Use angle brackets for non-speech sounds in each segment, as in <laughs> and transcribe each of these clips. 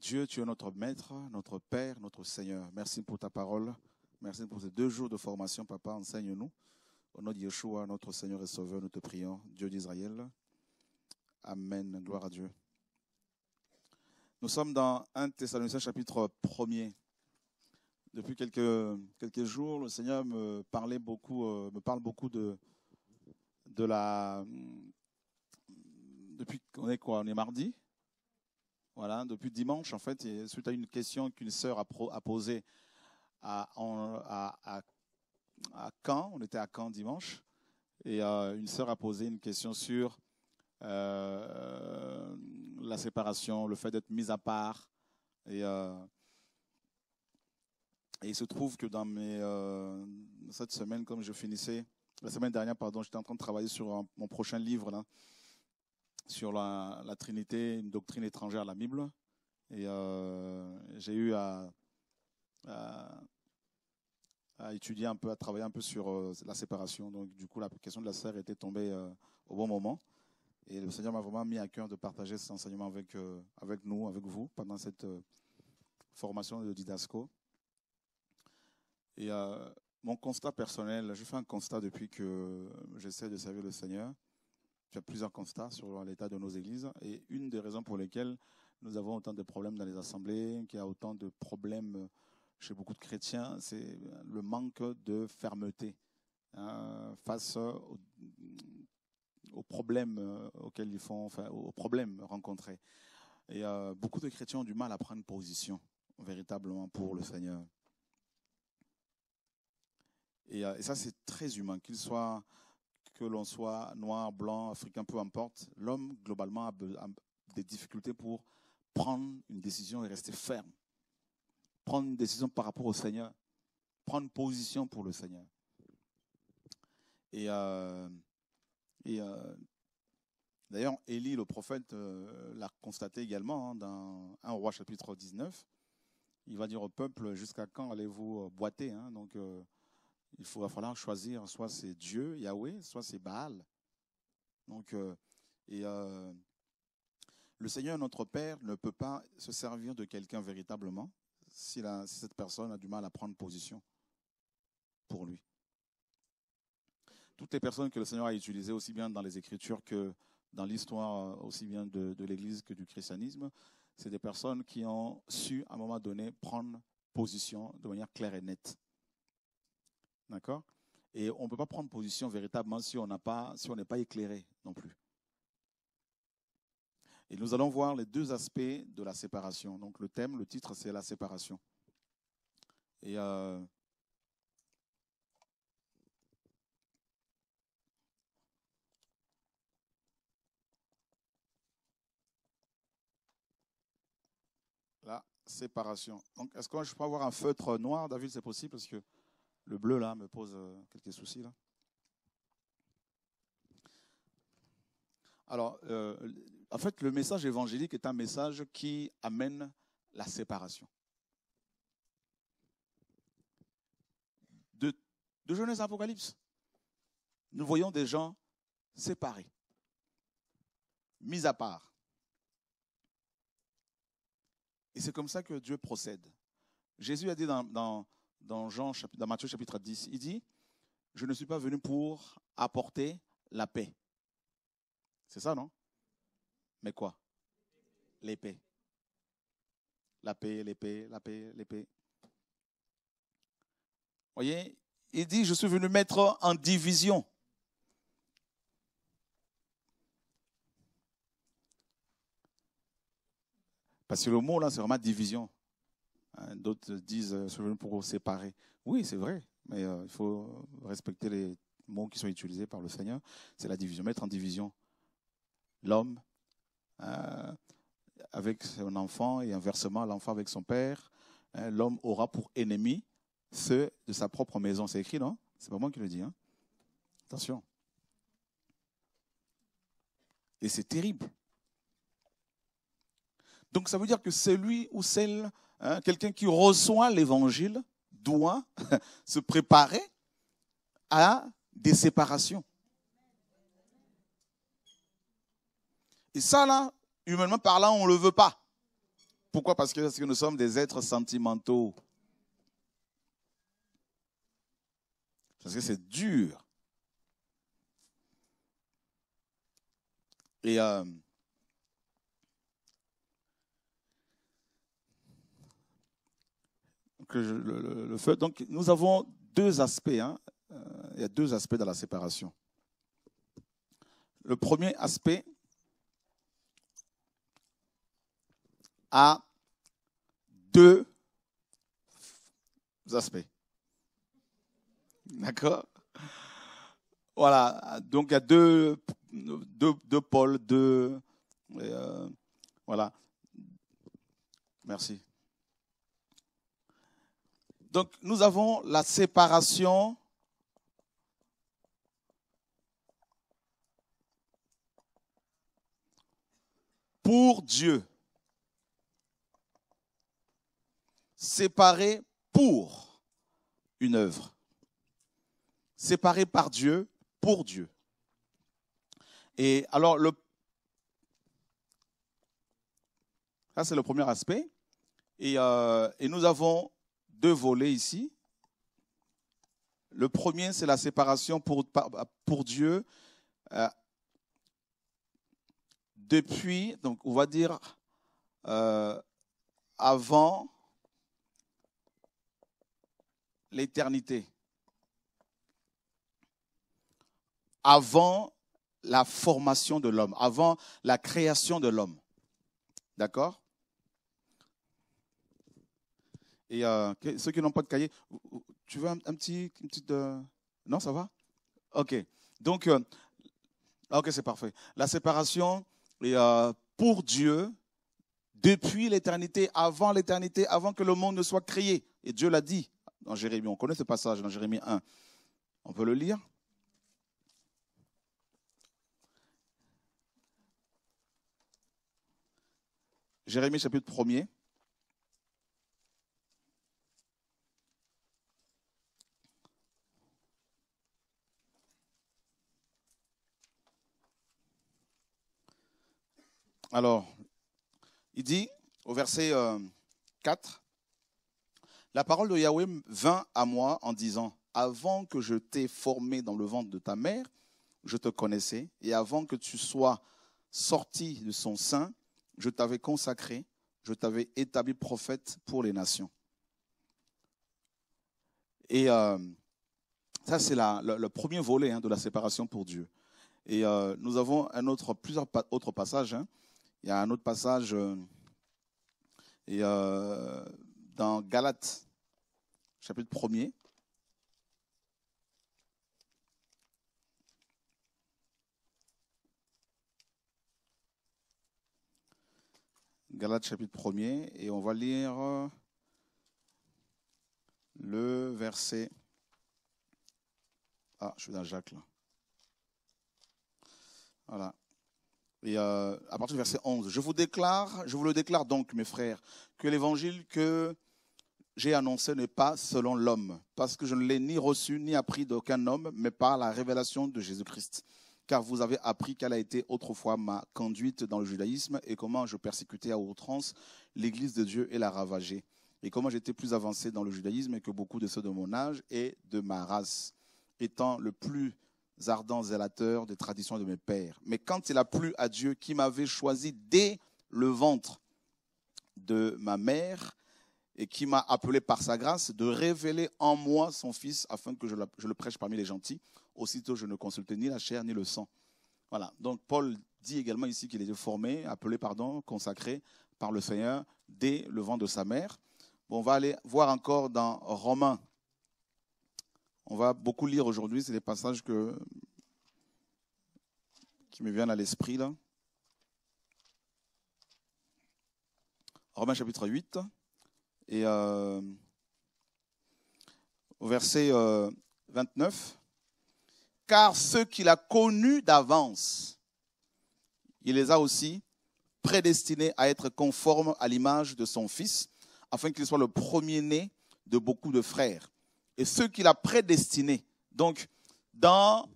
Dieu, tu es notre maître, notre Père, notre Seigneur. Merci pour ta parole. Merci pour ces deux jours de formation, Papa. Enseigne-nous. Au nom de Yeshua, notre Seigneur et Sauveur, nous te prions. Dieu d'Israël. Amen. Gloire à Dieu. Nous sommes dans 1 Thessaloniciens chapitre 1 depuis quelques, quelques jours, le Seigneur me, parlait beaucoup, euh, me parle beaucoup de, de la. Depuis qu'on est quoi On est mardi Voilà, depuis dimanche, en fait, et suite à une question qu'une sœur a, posée à, à, Caen, on était à Caen dimanche, et euh, une sœur a posé une question sur euh, la séparation, le fait d'être mis à part. Et et il se trouve que dans mes, euh, cette semaine, comme je finissais, la semaine dernière, pardon, j'étais en train de travailler sur mon prochain livre, sur la, Trinité, une doctrine étrangère à la Bible. Et euh, j'ai eu à, étudier un peu, à travailler un peu sur euh, la séparation. Donc, du coup, la question de la sœur était tombée au bon moment. Et le Seigneur m'a vraiment mis à cœur de partager cet enseignement avec nous, avec vous, pendant cette formation de Didasco. Et euh, mon constat personnel, je fais un constat depuis que j'essaie de servir le Seigneur. J'ai plusieurs constats sur l'état de nos églises. Et une des raisons pour lesquelles nous avons autant de problèmes dans les assemblées, qu'il y a autant de problèmes chez beaucoup de chrétiens, c'est le manque de fermeté hein, face aux, problèmes euh, auxquels ils font, enfin, aux problèmes rencontrés. Et euh, beaucoup de chrétiens ont du mal à prendre position véritablement pour le Seigneur. Euh, et, ça, c'est très humain, qu'il soit que l'on soit noir, blanc, africain, peu importe, l'homme globalement a des difficultés pour prendre une décision et rester ferme. Prendre une décision par rapport au Seigneur. Prendre position pour le Seigneur. Et, euh, euh, d'ailleurs, Élie, le prophète, l'a constaté également hein, dans 1 Roi chapitre 19. Il va dire au peuple, jusqu'à quand allez-vous boiter hein?» Donc, il faut, falloir choisir, soit c'est Dieu, Yahweh, soit c'est Baal. Donc, euh, et euh, le Seigneur, notre Père, ne peut pas se servir de quelqu'un véritablement si, cette personne a du mal à prendre position pour lui. Toutes les personnes que le Seigneur a utilisées, aussi bien dans les Écritures que dans l'histoire, euh, aussi bien de, de l'Église que du christianisme, c'est des personnes qui ont su, à un moment donné, prendre position de manière claire et nette. D'accord Et on ne peut pas prendre position véritablement si on n'est pas, si pas éclairé non plus. Et nous allons voir les deux aspects de la séparation. Donc le thème, le titre, c'est la séparation. Et euh, la séparation. Donc est-ce que je peux avoir un feutre noir, David, c'est possible parce que le bleu là me pose euh, quelques soucis là. Alors, euh, en fait, le message évangélique est un message qui amène la séparation. De, de Genèse Apocalypse, nous voyons des gens séparés, mis à part. Et c'est comme ça que Dieu procède. Jésus a dit dans dans, Jean, dans Matthieu chapitre 10. Il dit, je ne suis pas venu pour apporter la paix. C'est ça, non Mais quoi L'épée. La paix, l'épée, la paix, l'épée. Voyez, il dit, je suis venu mettre en division. Parce que le mot là, c'est vraiment division. Hein, d'autres disent euh, souverain pour séparer. Oui, c'est vrai, mais euh, il faut respecter les mots qui sont utilisés par le Seigneur. C'est la division, mettre en division l'homme euh, avec son enfant et inversement l'enfant avec son père. Hein, l'homme aura pour ennemi ceux de sa propre maison. C'est écrit, non C'est pas moi qui le dis. Hein. Attention. Et c'est terrible. Donc ça veut dire que celui ou celle Hein, quelqu'un qui reçoit l'évangile doit <laughs> se préparer à des séparations. Et ça, là, humainement parlant, on ne le veut pas. Pourquoi Parce que, parce que nous sommes des êtres sentimentaux. Parce que c'est dur. Et euh, que le, Donc nous avons deux aspects. Hein. Euh, il y a deux aspects dans la séparation. Le premier aspect a deux aspects. D'accord Voilà, donc il y a deux, deux, deux pôles, deux... Euh, voilà. Merci. Donc nous avons la séparation pour Dieu. Séparé pour une œuvre. Séparé par Dieu pour Dieu. Et alors le ça c'est le premier aspect. Et, euh, et nous avons deux volets ici. Le premier, c'est la séparation pour, Dieu euh, depuis, donc on va dire euh, avant l'éternité, avant la formation de l'homme, avant la création de l'homme. D'accord Et euh, ceux qui n'ont pas de cahier, tu veux un, petit, petite, euh, non, ça va Ok. Donc, euh, ok, c'est parfait. La séparation est pour Dieu depuis l'éternité, avant l'éternité, avant que le monde ne soit créé. Et Dieu l'a dit dans Jérémie. On connaît ce passage dans Jérémie 1. On peut le lire Jérémie chapitre 1er. Alors, il dit au verset 4, euh, la parole de Yahweh vint à moi en disant, avant que je t'ai formé dans le ventre de ta mère, je te connaissais, et avant que tu sois sorti de son sein, je t'avais consacré, je t'avais établi prophète pour les nations. Et euh, ça, c'est le, premier volet hein, de la séparation pour Dieu. Et euh, nous avons un autre, plusieurs autres passages hein. Il y a un autre passage euh, et, euh, dans Galates, chapitre 1er. Galates chapitre 1er et on va lire euh, le verset. Ah, je suis dans Jacques là. Voilà. Et euh, à partir du verset 11, je vous déclare, je vous le déclare donc, mes frères, que l'évangile que j'ai annoncé n'est pas selon l'homme, parce que je ne l'ai ni reçu ni appris d'aucun homme, mais par la révélation de Jésus-Christ. Car vous avez appris quelle a été autrefois ma conduite dans le judaïsme et comment je persécutais à outrance l'Église de Dieu et la ravageais, et comment j'étais plus avancé dans le judaïsme que beaucoup de ceux de mon âge et de ma race, étant le plus ardents zélateurs des traditions de mes pères. Mais quand il a plu à Dieu qui m'avait choisi dès le ventre de ma mère et qui m'a appelé par sa grâce de révéler en moi son Fils afin que je, le prêche parmi les gentils, aussitôt je ne consultais ni la chair ni le sang. Voilà, donc Paul dit également ici qu'il était formé, appelé, pardon, consacré par le Seigneur dès le ventre de sa mère. Bon, on va aller voir encore dans Romains on va beaucoup lire aujourd'hui, c'est des passages que, qui me viennent à l'esprit là. Romains chapitre 8 et euh, au verset 29. Euh, Car ceux qu'il a connus d'avance, il les a aussi prédestinés à être conformes à l'image de son Fils, afin qu'il soit le premier-né de beaucoup de frères et ceux qu'il a prédestinés. Donc, dans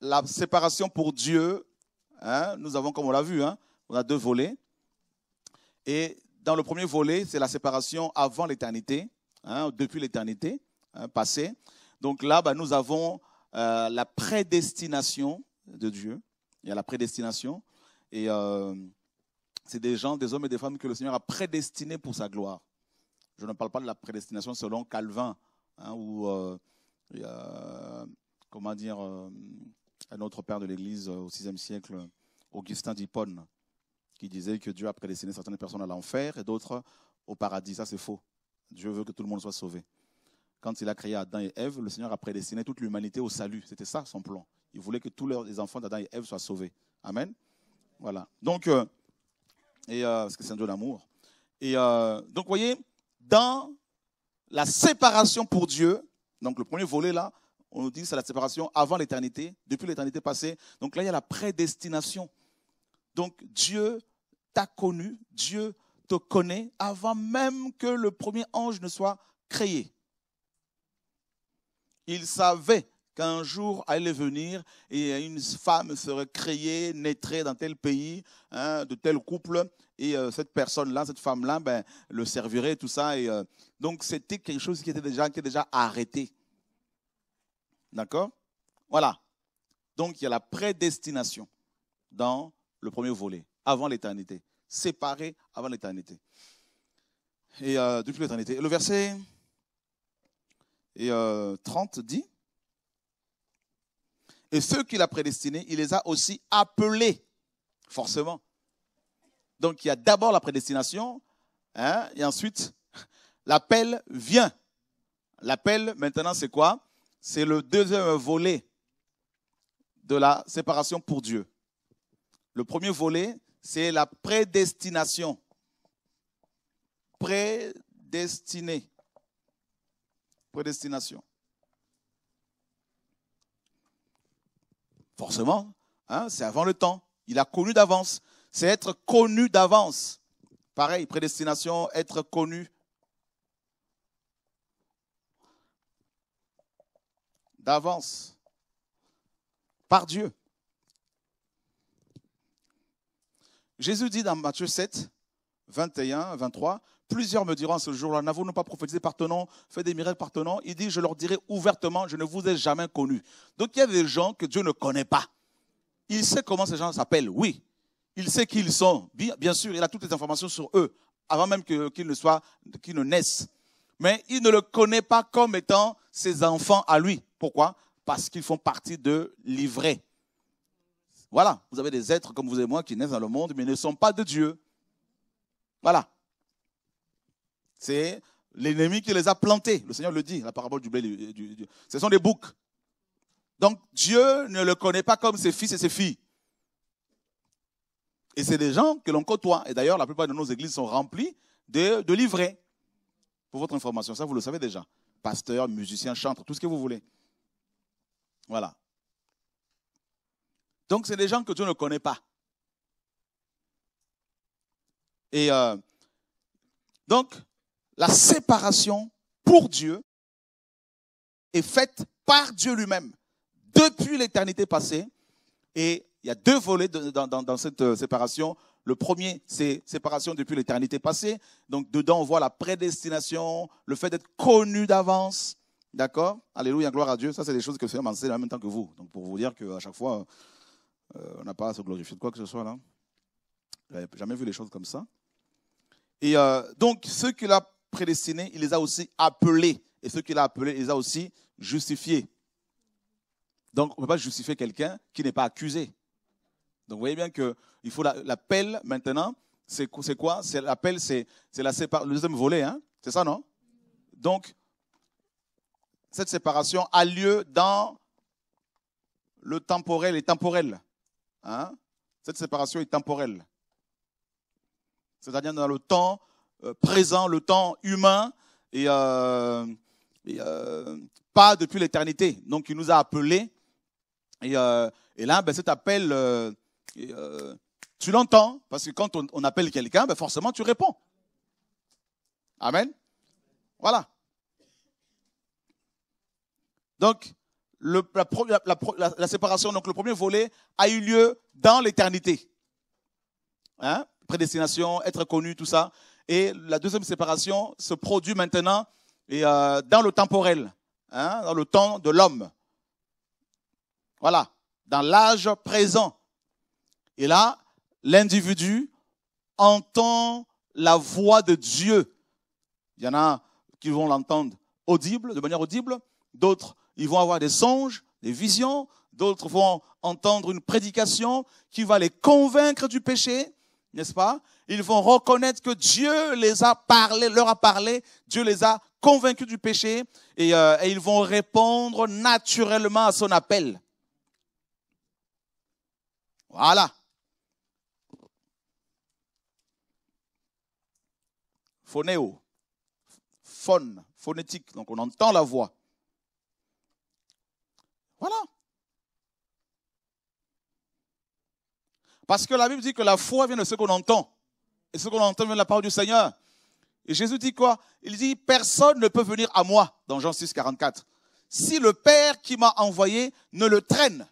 la séparation pour Dieu, hein, nous avons, comme on l'a vu, hein, on a deux volets. Et dans le premier volet, c'est la séparation avant l'éternité, hein, depuis l'éternité passé. Donc là, bah, nous avons euh, la prédestination de Dieu. Il y a la prédestination. Et euh, c'est des gens, des hommes et des femmes que le Seigneur a prédestinés pour sa gloire. Je ne parle pas de la prédestination selon Calvin, ou hein, où euh, comment dire, euh, un autre père de l'Église euh, au VIe siècle, Augustin d'Hippone, qui disait que Dieu a prédestiné certaines personnes à l'enfer et d'autres au paradis. Ça, c'est faux. Dieu veut que tout le monde soit sauvé. Quand il a créé Adam et Ève, le Seigneur a prédestiné toute l'humanité au salut. C'était ça son plan. Il voulait que tous les enfants d'Adam et Ève soient sauvés. Amen. Voilà. Donc, et, parce que c'est un Dieu d'amour. Et donc, vous voyez, dans la séparation pour Dieu. Donc le premier volet là, on nous dit que c'est la séparation avant l'éternité, depuis l'éternité passée. Donc là, il y a la prédestination. Donc Dieu t'a connu, Dieu te connaît avant même que le premier ange ne soit créé. Il savait qu'un jour allait venir et une femme serait créée, naîtrait dans tel pays, hein, de tel couple, et euh, cette personne-là, cette femme-là, ben, le servirait, tout ça. Et, euh, donc, c'était quelque chose qui était déjà, déjà arrêté. D'accord Voilà. Donc, il y a la prédestination dans le premier volet, avant l'éternité. Séparé avant l'éternité. Et euh, depuis l'éternité. Le verset et, 30 dit Et ceux qu'il a prédestinés, il les a aussi appelés, forcément. Donc il y a d'abord la prédestination, hein, et ensuite l'appel vient. L'appel, maintenant, c'est quoi C'est le deuxième volet de la séparation pour Dieu. Le premier volet, c'est la prédestination. Prédestiné. Prédestination. Forcément, hein, c'est avant le temps. Il a connu d'avance c'est être connu d'avance. Pareil, prédestination, être connu. d'avance par Dieu. Jésus dit dans Matthieu 7, 21, 23, plusieurs me diront ce jour-là, n'avons-nous pas prophétisé par ton nom, fait des miracles par ton nom Il dit, je leur dirai ouvertement, je ne vous ai jamais connu. Donc il y a des gens que Dieu ne connaît pas. Il sait comment ces gens s'appellent, oui, il sait qui ils sont. Bien sûr, il a toutes les informations sur eux, avant même qu'ils ne soient, qu'ils ne naissent. Mais il ne le connaît pas comme étant ses enfants à lui. Pourquoi Parce qu'ils font partie de l'ivraie. Voilà, vous avez des êtres comme vous et moi qui naissent dans le monde, mais ne sont pas de Dieu. Voilà. C'est l'ennemi qui les a plantés. Le Seigneur le dit, la parabole du blé. Du, dieu. ce sont des boucs. Donc Dieu ne le connaît pas comme ses fils et ses filles. Et c'est des gens que l'on côtoie. Et d'ailleurs, la plupart de nos églises sont remplies de, livrets. Pour votre information, ça vous le savez déjà. Pasteur, musicien, chantres, tout ce que vous voulez. Voilà. Donc, c'est des gens que Dieu ne connaît pas. Et euh, donc, la séparation pour Dieu est faite par Dieu lui-même depuis l'éternité passée et il y a deux volets dans, cette euh, séparation. Le premier, c'est séparation depuis l'éternité passée. Donc dedans, on voit la prédestination, le fait d'être connu d'avance. D'accord Alléluia, gloire à Dieu. Ça, c'est des choses que le Seigneur en même temps que vous. Donc pour vous dire qu'à chaque fois, euh, euh, on n'a pas à se glorifier de quoi que ce soit là. J'avais jamais vu les choses comme ça. Et donc, ceux qu'il a prédestinés, il les a aussi appelés. Et ceux qu'il a appelés, il les a aussi justifiés. Donc, on ne peut pas justifier quelqu'un qui n'est pas accusé. Donc vous voyez bien qu'il faut l'appel maintenant. C'est quoi l'appel, c'est la séparation. Le deuxième volet, hein c'est ça, non Donc, cette séparation a lieu dans le temporel et temporel. Hein. cette séparation est temporelle. C'est-à-dire dans le temps euh, présent, le temps humain, et, euh, euh, pas depuis l'éternité. Donc il nous a appelés. Et, là, ben, cet appel euh, tu l'entends, parce que quand on, appelle quelqu'un, ben forcément tu réponds. Amen. Voilà. Donc, la, séparation, donc le premier volet, a eu lieu dans l'éternité. Hein? Prédestination, être connu, tout ça. Et la deuxième séparation se produit maintenant et, euh, dans le temporel, hein, dans le temps de l'homme. Voilà, dans l'âge présent. Et là, l'individu entend la voix de Dieu. Il y en a qui vont l'entendre audible, de manière audible. D'autres, ils vont avoir des songes, des visions. D'autres vont entendre une prédication qui va les convaincre du péché, n'est-ce pas Ils vont reconnaître que Dieu les a parlé, leur a parlé, Dieu les a convaincus du péché et, euh, et ils vont répondre naturellement à son appel. Voilà. phonéo, phone, phonétique, donc on entend la voix. Voilà. Parce que la Bible dit que la foi vient de ce qu'on entend. Et ce qu'on entend vient de la parole du Seigneur. Et Jésus dit quoi Il dit, personne ne peut venir à moi, dans Jean 6, 44, si le Père qui m'a envoyé ne le traîne.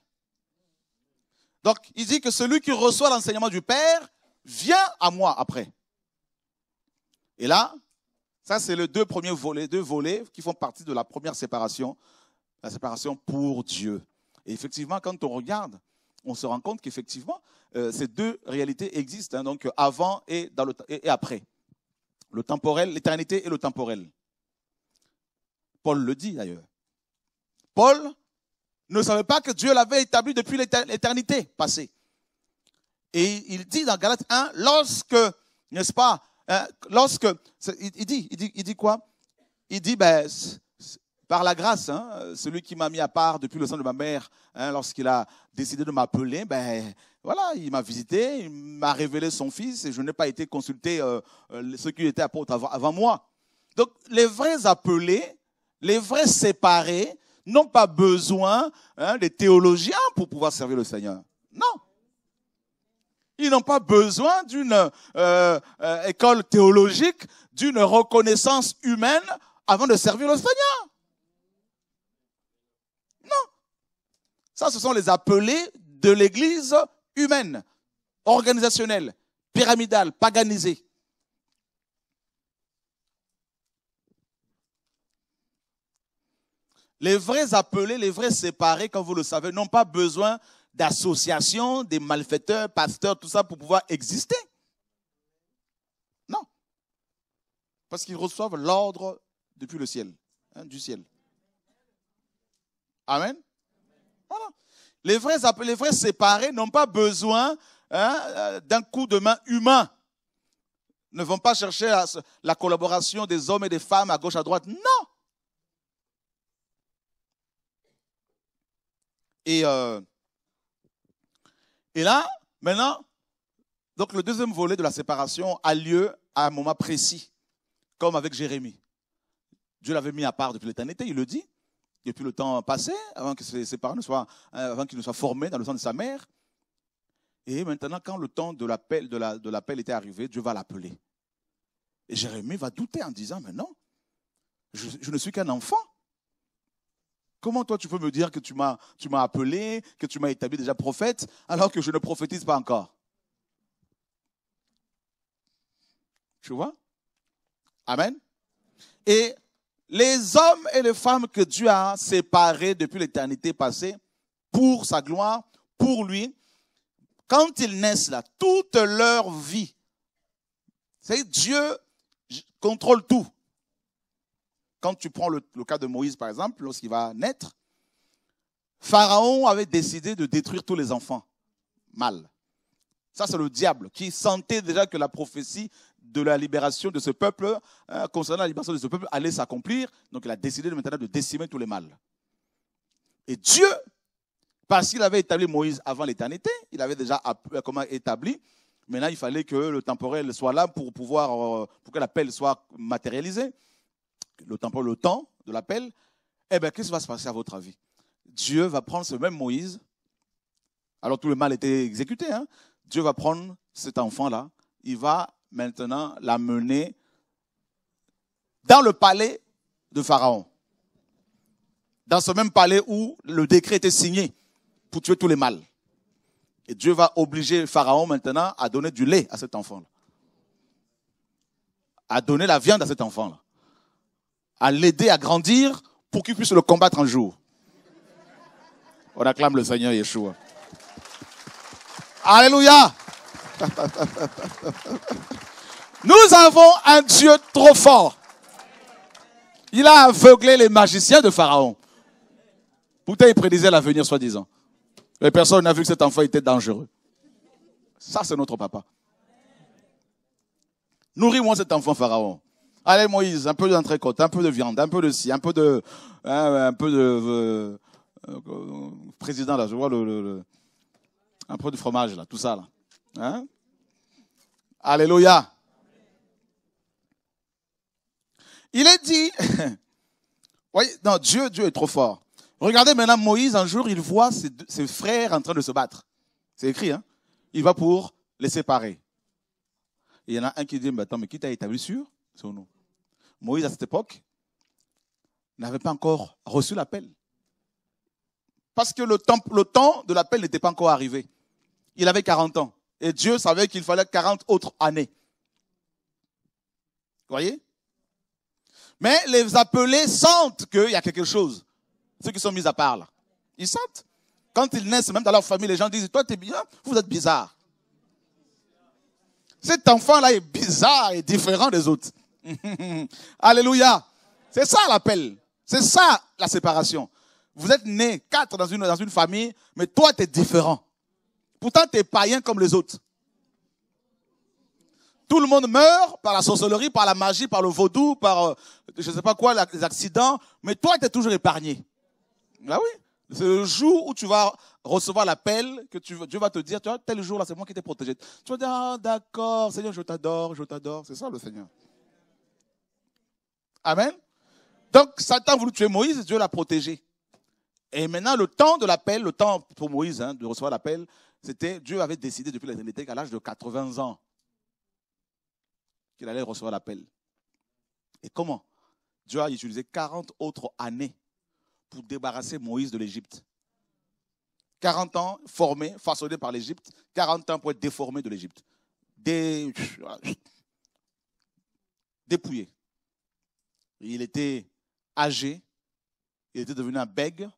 Donc, il dit que celui qui reçoit l'enseignement du Père vient à moi après. Et là, ça, c'est les deux premiers volets, deux volets qui font partie de la première séparation, la séparation pour Dieu. Et effectivement, quand on regarde, on se rend compte qu'effectivement, euh, ces deux réalités existent, hein, donc avant et, dans et après. Le temporel, l'éternité et le temporel. Paul le dit d'ailleurs. Paul ne savait pas que Dieu l'avait établi depuis l'éternité passée. Et il dit dans Galates 1, lorsque, n'est-ce pas, Hein? lorsque, il dit, il, dit, quoi Il dit, ben, par la grâce, hein, celui qui m'a mis à part depuis le sein de ma mère, hein, lorsqu'il a décidé de m'appeler, ben voilà, il m'a visité, il m'a révélé son fils et je n'ai pas été consulté euh, euh, ceux qui étaient apôtres avant, moi. Donc les vrais appelés, les vrais séparés n'ont pas besoin des théologiens pour pouvoir servir le Seigneur. Non. Ils n'ont pas besoin d'une euh, euh, école théologique, d'une reconnaissance humaine avant de servir le Seigneur. Non. Ça, ce sont les appelés de l'Église humaine, organisationnelle, pyramidale, paganisée. Les vrais appelés, les vrais séparés, comme vous le savez, n'ont pas besoin d'associations, des malfaiteurs, pasteurs, tout ça pour pouvoir exister. Non. Parce qu'ils reçoivent l'ordre depuis le ciel, hein, du ciel. Amen. Les vrais, les vrais séparés n'ont pas besoin hein, euh, d'un coup de main humain. Ne vont pas chercher la collaboration des hommes et des femmes à gauche, à droite. Non. Et euh, et là, maintenant, donc le deuxième volet de la séparation a lieu à un moment précis, comme avec Jérémie. Dieu l'avait mis à part depuis l'éternité, il le dit, depuis le temps passé, avant que ses euh, avant qu'il ne soit formé dans le sang de sa mère. Et maintenant, quand le temps de l'appel, de la, de l'appel était arrivé, Dieu va l'appeler. Et Jérémie va douter en disant, mais non, je ne suis qu'un enfant. Comment toi tu peux me dire que tu m'as, tu m'as appelé, que tu m'as établi déjà prophète, alors que je ne prophétise pas encore Tu vois Amen. Et les hommes et les femmes que Dieu a séparés depuis l'éternité passée pour sa gloire, pour lui, quand ils naissent là, toute leur vie, c'est Dieu contrôle tout. Quand tu prends le, cas de Moïse, par exemple, lorsqu'il va naître, Pharaon avait décidé de détruire tous les enfants. Mal. Ça, c'est le diable qui sentait déjà que la prophétie de la libération de ce peuple, hein, concernant la libération de ce peuple, allait s'accomplir. Donc, il a décidé maintenant de décimer tous les mâles. Et Dieu, parce qu'il avait établi Moïse avant l'éternité, il avait déjà euh, comment établi. Maintenant, il fallait que le temporel soit là pour pouvoir, euh, pour que l'appel soit matérialisé le temps, le temps de l'appel, eh bien, qu'est-ce qui va se passer à votre avis Dieu va prendre ce même Moïse, alors tout le mal était exécuté, hein. Dieu va prendre cet enfant-là, il va maintenant l'amener dans le palais de Pharaon, dans ce même palais où le décret était signé pour tuer tous les mâles. Et Dieu va obliger Pharaon maintenant à donner du lait à cet enfant-là, à donner la viande à cet enfant-là à l'aider à grandir pour qu'il puisse le combattre un jour. On acclame le Seigneur Yeshua. Alléluia. <laughs> Nous avons un Dieu trop fort. Il a aveuglé les magiciens de Pharaon. Pourtant, il prédisait l'avenir, soi-disant. Mais personne n'a vu que cet enfant était dangereux. Ça, c'est notre papa. Nourris-moi cet enfant, Pharaon. Allez Moïse, un peu d'entrecôte, un peu de viande, un peu de ci, un peu de, hein, un peu de euh, président là, je vois le, un peu de fromage là, tout ça là. Hein Alléluia. Il est dit, <laughs> voyez, non Dieu, Dieu est trop fort. Regardez maintenant Moïse un jour, il voit ses, frères en train de se battre. C'est écrit, hein Il va pour les séparer. il y en a un qui dit, mais attends, mais qui t'a établi sûr Moïse, à cette époque, n'avait pas encore reçu l'appel. Parce que le temps, le temps de l'appel n'était pas encore arrivé. Il avait 40 ans. Et Dieu savait qu'il fallait 40 autres années. Vous voyez Mais les appelés sentent qu'il y a quelque chose. Ceux qui sont mis à part là. Ils sentent. Quand ils naissent, même dans leur famille, les gens disent, toi, tu es bizarre, vous êtes bizarre. Cet enfant-là est bizarre et différent des autres. <laughs> Alléluia. C'est ça l'appel. C'est ça la séparation. Vous êtes nés quatre dans une, dans une famille, mais toi, tu es différent. Pourtant, tu es païen comme les autres. Tout le monde meurt par la sorcellerie, par la magie, par le vaudou, par euh, je sais pas quoi, les accidents, mais toi, tu es toujours épargné. Là, bah oui. C'est le jour où tu vas recevoir l'appel que tu, Dieu va te dire, tu vois, tel jour là, c'est moi qui t'ai protégé. Tu vas dire, ah, d'accord, Seigneur, je t'adore, je t'adore. C'est ça le Seigneur. Amen. Donc Satan voulait tuer Moïse, Dieu l'a protégé. Et maintenant, le temps de l'appel, le temps pour Moïse hein, de recevoir l'appel, c'était Dieu avait décidé depuis l'éternité qu'à l'âge de 80 ans, qu'il allait recevoir l'appel. Et comment Dieu a utilisé 40 autres années pour débarrasser Moïse de l'Égypte. 40 ans formé, façonné par l'Égypte, 40 ans pour être déformé de l'Égypte. Dépouillés. Dépouillé. Il était âgé, il était devenu un bègue,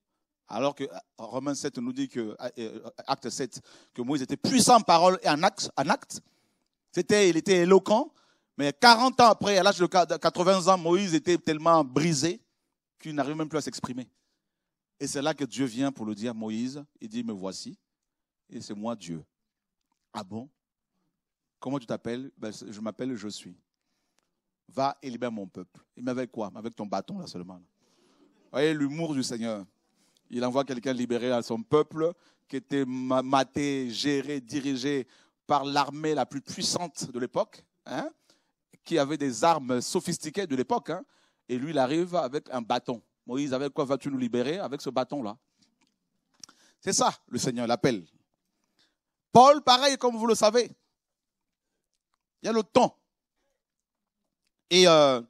alors que euh, Romain 7 nous dit que, euh, euh, acte 7, que Moïse était puissant en parole et en acte. C'était, il était éloquent, mais 40 ans après, à l'âge de 80 ans, Moïse était tellement brisé qu'il n'arrivait même plus à s'exprimer. Et c'est là que Dieu vient pour le dire Moïse. Il dit, me voici, et c'est moi Dieu. Ah bon Comment tu t'appelles ben, Je m'appelle Je suis va et libère mon peuple. Il avec quoi Avec ton bâton là seulement. Vous voyez l'humour du Seigneur. Il envoie quelqu'un libérer à son peuple qui était maté, géré, dirigé par l'armée la plus puissante de l'époque, hein, qui avait des armes sophistiquées de l'époque. Hein. et lui, il arrive avec un bâton. Moïse, avec quoi vas-tu nous libérer Avec ce bâton-là. C'est ça, le Seigneur l'appelle. Paul, pareil, comme vous le savez. Il y a le temps et, euh,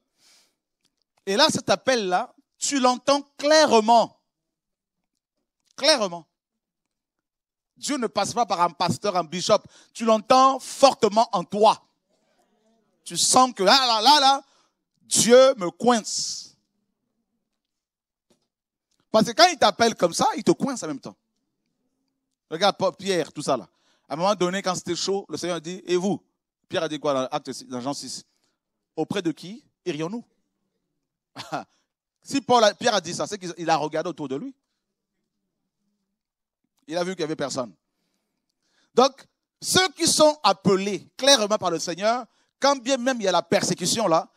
et là, cet appel-là, tu l'entends clairement. Clairement. Dieu ne passe pas par un pasteur, un bishop. Tu l'entends fortement en toi. Tu sens que là, ah là, là, là, Dieu me coince. Parce que quand il t'appelle comme ça, il te coince en même temps. Regarde Pierre, tout ça là. À un moment donné, quand c'était chaud, le Seigneur dit, et vous Pierre a dit quoi dans, dans Jean 6 auprès de qui irions-nous <laughs> Si Paul Pierre a dit ça, c'est qu'il a regardé autour de lui. Il a vu qu'il n'y avait personne. Donc, ceux qui sont appelés clairement par le Seigneur, quand bien même il y a la persécution là,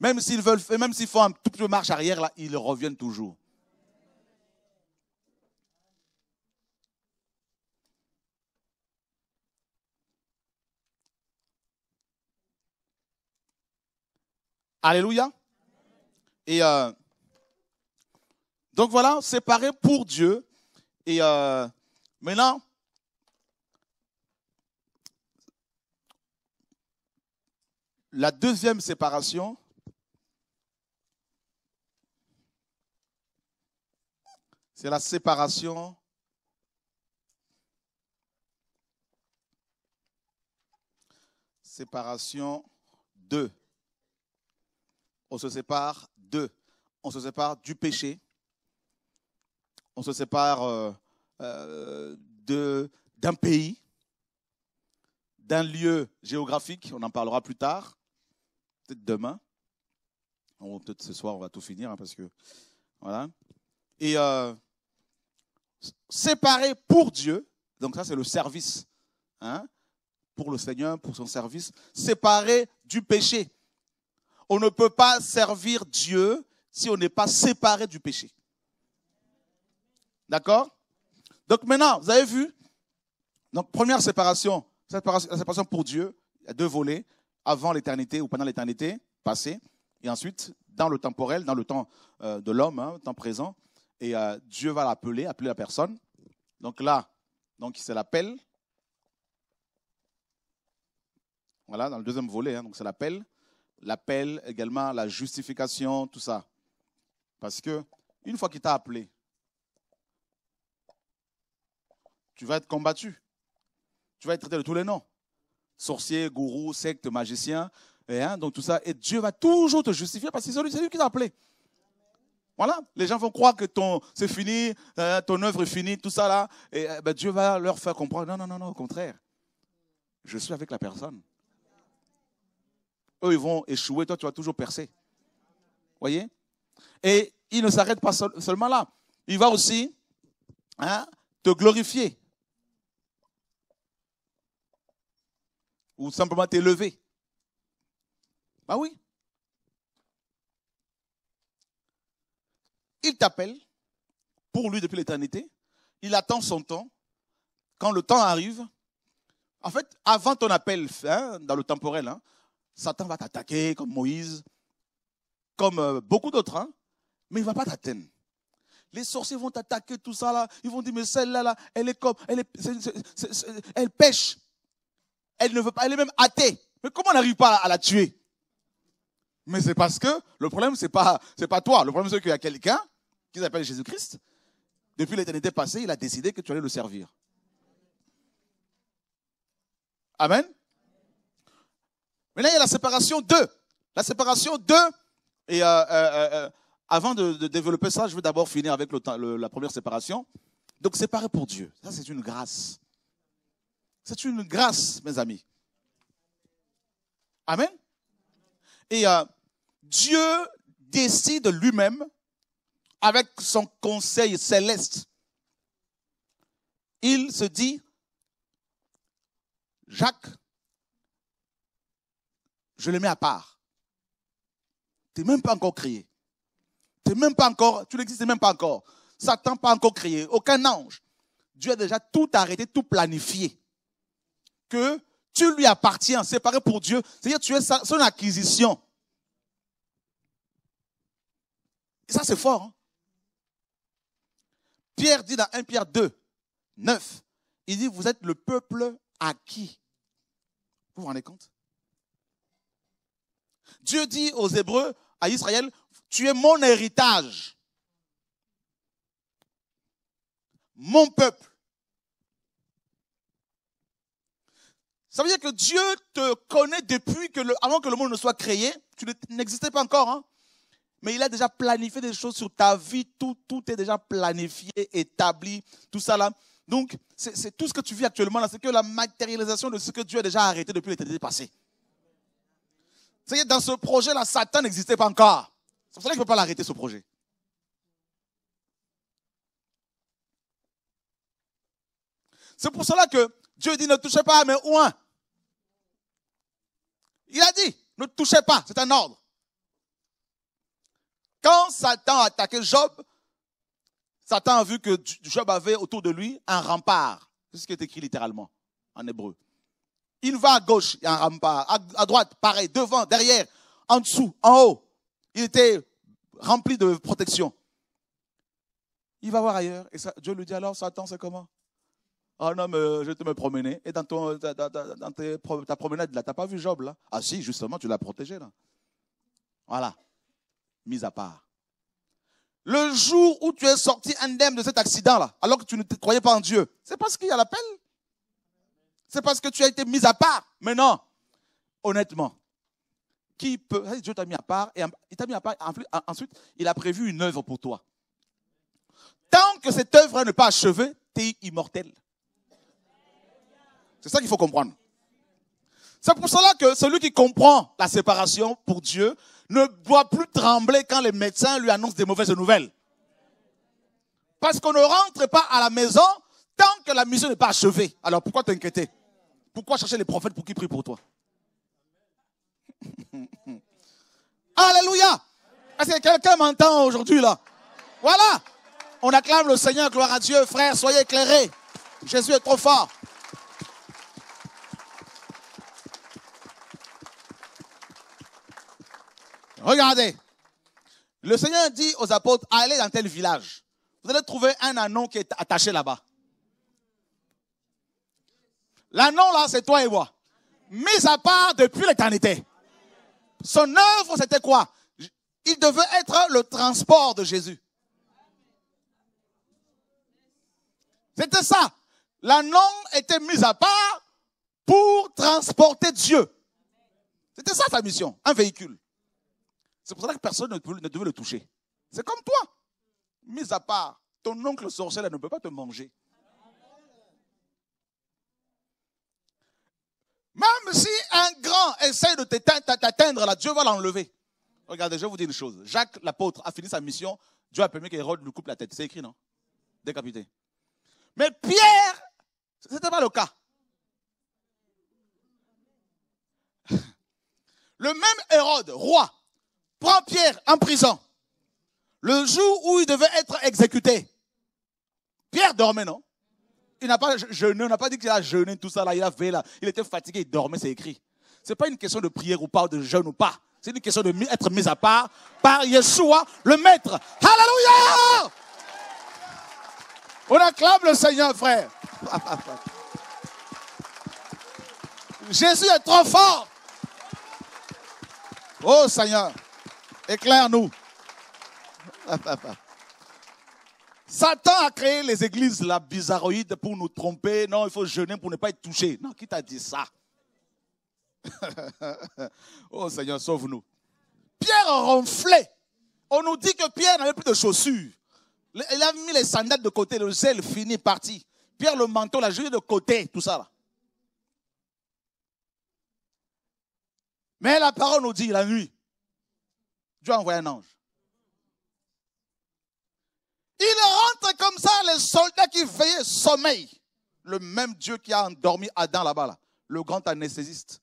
même s'ils veulent, même s'ils font un petit peu marche arrière là, ils reviennent toujours. Alléluia. Et euh, donc voilà, séparé pour Dieu. Et euh, maintenant, la deuxième séparation, c'est la séparation séparation 2 on se sépare d'eux. On se sépare du péché. On se sépare euh, euh, d'un pays, d'un lieu géographique. On en parlera plus tard, peut-être demain. peut-être ce soir, on va tout finir hein, parce que voilà. Et séparer euh, séparé pour Dieu. Donc ça, c'est le service. Hein, pour le Seigneur, pour son service, séparé du péché. On ne peut pas servir Dieu si on n'est pas séparé du péché. D'accord Donc maintenant, vous avez vu Donc première séparation, séparation, la séparation pour Dieu, il y a deux volets, avant l'éternité ou pendant l'éternité, passé, et ensuite dans le temporel, dans le temps euh, de l'homme, le hein, temps présent, et euh, Dieu va l'appeler, appeler la personne. Donc là, donc c'est l'appel. Voilà, dans le deuxième volet, hein, donc c'est l'appel l'appel également, la justification, tout ça. Parce que une fois qu'il t'a appelé, tu vas être combattu. Tu vas être traité de tous les noms. Sorcier, gourou, secte, magicien, et, hein, donc tout ça. Et Dieu va toujours te justifier parce que c'est lui, qui t'a appelé. Voilà, les gens vont croire que ton c'est fini, hein, ton œuvre est finie, tout ça là, et eh ben, Dieu va leur faire comprendre. Non, non, non, non, au contraire. Je suis avec la personne eux, ils vont échouer, toi, tu vas toujours percer. Voyez Et il ne s'arrête pas seulement là. Il va aussi hein, te glorifier. Ou simplement t'élever. Bah oui. Il t'appelle pour lui depuis l'éternité. Il attend son temps. Quand le temps arrive, en fait, avant ton appel, hein, dans le temporel, hein, Satan va t'attaquer comme Moïse, comme euh, beaucoup d'autres, hein, mais il ne va pas t'atteindre. Les sorciers vont t'attaquer, tout ça là. Ils vont dire, mais celle-là, elle est comme, elle, elle pêche. Elle ne veut pas, elle est même athée. Mais comment on n'arrive pas à la tuer Mais c'est parce que le problème, ce pas, pas toi. Le problème, c'est qu'il y a quelqu'un qui s'appelle Jésus-Christ. Depuis l'éternité passée, il a décidé que tu allais le servir. Amen. Mais là, il y a la séparation 2. La séparation 2. Et euh, euh, euh, avant de, développer ça, je veux d'abord finir avec la première séparation. Donc, séparer pour Dieu, ça c'est une grâce. C'est une grâce, mes amis. Amen. Et Dieu décide lui-même, avec son conseil céleste, il se dit, Jacques, je le mets à part. Tu n'es même pas encore créé. Tu n'es même pas encore, tu n'existes même pas encore. Satan pas encore créé, aucun ange. Dieu a déjà tout arrêté, tout planifié. Que tu lui appartiens, séparé pour Dieu. C'est-à-dire tu es son acquisition. Et ça, c'est fort. Hein. Pierre dit dans 1 Pierre 2, 9, il dit, vous êtes le peuple acquis. Vous vous rendez compte Dieu dit aux Hébreux, à Israël, tu es mon héritage, mon peuple. Ça veut dire que Dieu te connaît depuis que avant que le monde ne soit créé. Tu n'existais pas encore, hein. mais il a déjà planifié des choses sur ta vie. Tout, tout est déjà planifié, établi, tout ça là. Donc, c'est tout ce que tu vis actuellement c'est que la matérialisation de ce que Dieu a déjà arrêté depuis l'éternité passée. Vous savez, dans ce projet-là, Satan n'existait pas encore. C'est pour cela que je ne peux pas l'arrêter, ce projet. C'est pour cela que Dieu dit ne touchez pas mais mes Il a dit ne touchez pas, c'est un ordre. Quand Satan a attaqué Job, Satan a vu que Job avait autour de lui un rempart. C'est ce qui est écrit littéralement en hébreu. Il va à gauche, il y a un À, droite, pareil. Devant, derrière, en dessous, en haut. Il était rempli de protection. Il va voir ailleurs. Et Dieu lui dit alors, Satan, c'est comment oh non, euh, je vais te me promener. Et dans, ton, euh, ta, promenade, là, n'as pas vu Job, là Ah si, justement, tu l'as protégé, là. Voilà. Mise à part. Le jour où tu es sorti indemne de cet accident-là, alors que tu ne te croyais pas en Dieu, c'est parce qu'il y a l'appel c'est parce que tu as été mis à part. Mais non, honnêtement, qui peut. Dieu t'a mis à part et il t'a mis à part. Ensuite, il a prévu une œuvre pour toi. Tant que cette œuvre n'est pas achevée, tu es immortel. C'est ça qu'il faut comprendre. C'est pour cela que celui qui comprend la séparation pour Dieu ne doit plus trembler quand les médecins lui annoncent des mauvaises nouvelles. Parce qu'on ne rentre pas à la maison tant que la mission n'est pas achevée. Alors pourquoi t'inquiéter pourquoi chercher les prophètes pour qu'ils prient pour toi <laughs> Alléluia Est-ce que quelqu'un m'entend aujourd'hui là Voilà On acclame le Seigneur, gloire à Dieu, frère, soyez éclairés. Jésus est trop fort. Regardez. Le Seigneur dit aux apôtres, allez dans tel village. Vous allez trouver un anon qui est attaché là-bas non là, c'est toi et moi. Mis à part depuis l'éternité. Son œuvre, c'était quoi Il devait être le transport de Jésus. C'était ça. non était mis à part pour transporter Dieu. C'était ça sa mission, un véhicule. C'est pour ça que personne ne, devait le toucher. C'est comme toi. Mis à part, ton oncle sorcier ne peut pas te manger. Même si un grand essaie de t'atteindre là, Dieu va l'enlever. Regardez, je vous dis une chose. Jacques, l'apôtre, a fini sa mission. Dieu a permis qu'Hérode lui coupe la tête. C'est écrit, non Décapité. Mais Pierre, ce n'était pas le cas. <laughs> Le même Hérode, roi, prend Pierre en prison. Le jour où il devait être exécuté, Pierre dormait, non il n'a pas jeûné, on n'a pas dit qu'il a jeûné, tout ça, là, il a là. Il était fatigué, il dormait, c'est écrit. Ce n'est pas une question de prière ou pas, de jeûne ou pas. C'est une question d'être mis à part par Yeshua, le maître. Alléluia! On acclame le Seigneur, frère. Jésus est trop fort. Oh Seigneur, éclaire-nous. Satan a créé les églises, la bizarroïde, pour nous tromper. Non, il faut jeûner pour ne pas être touché. Non, qui t'a dit ça <laughs> Oh Seigneur, sauve-nous. Pierre ronflait. On nous dit que Pierre n'avait plus de chaussures. Il a mis les sandales de côté, le zèle fini, parti. Pierre le manteau, la jeté de côté, tout ça là. Mais la parole nous dit la nuit, Dieu a envoyé un ange. Il rentre comme ça, les soldats qui veillaient sommeil. Le même Dieu qui a endormi Adam là-bas, là, le grand anesthésiste.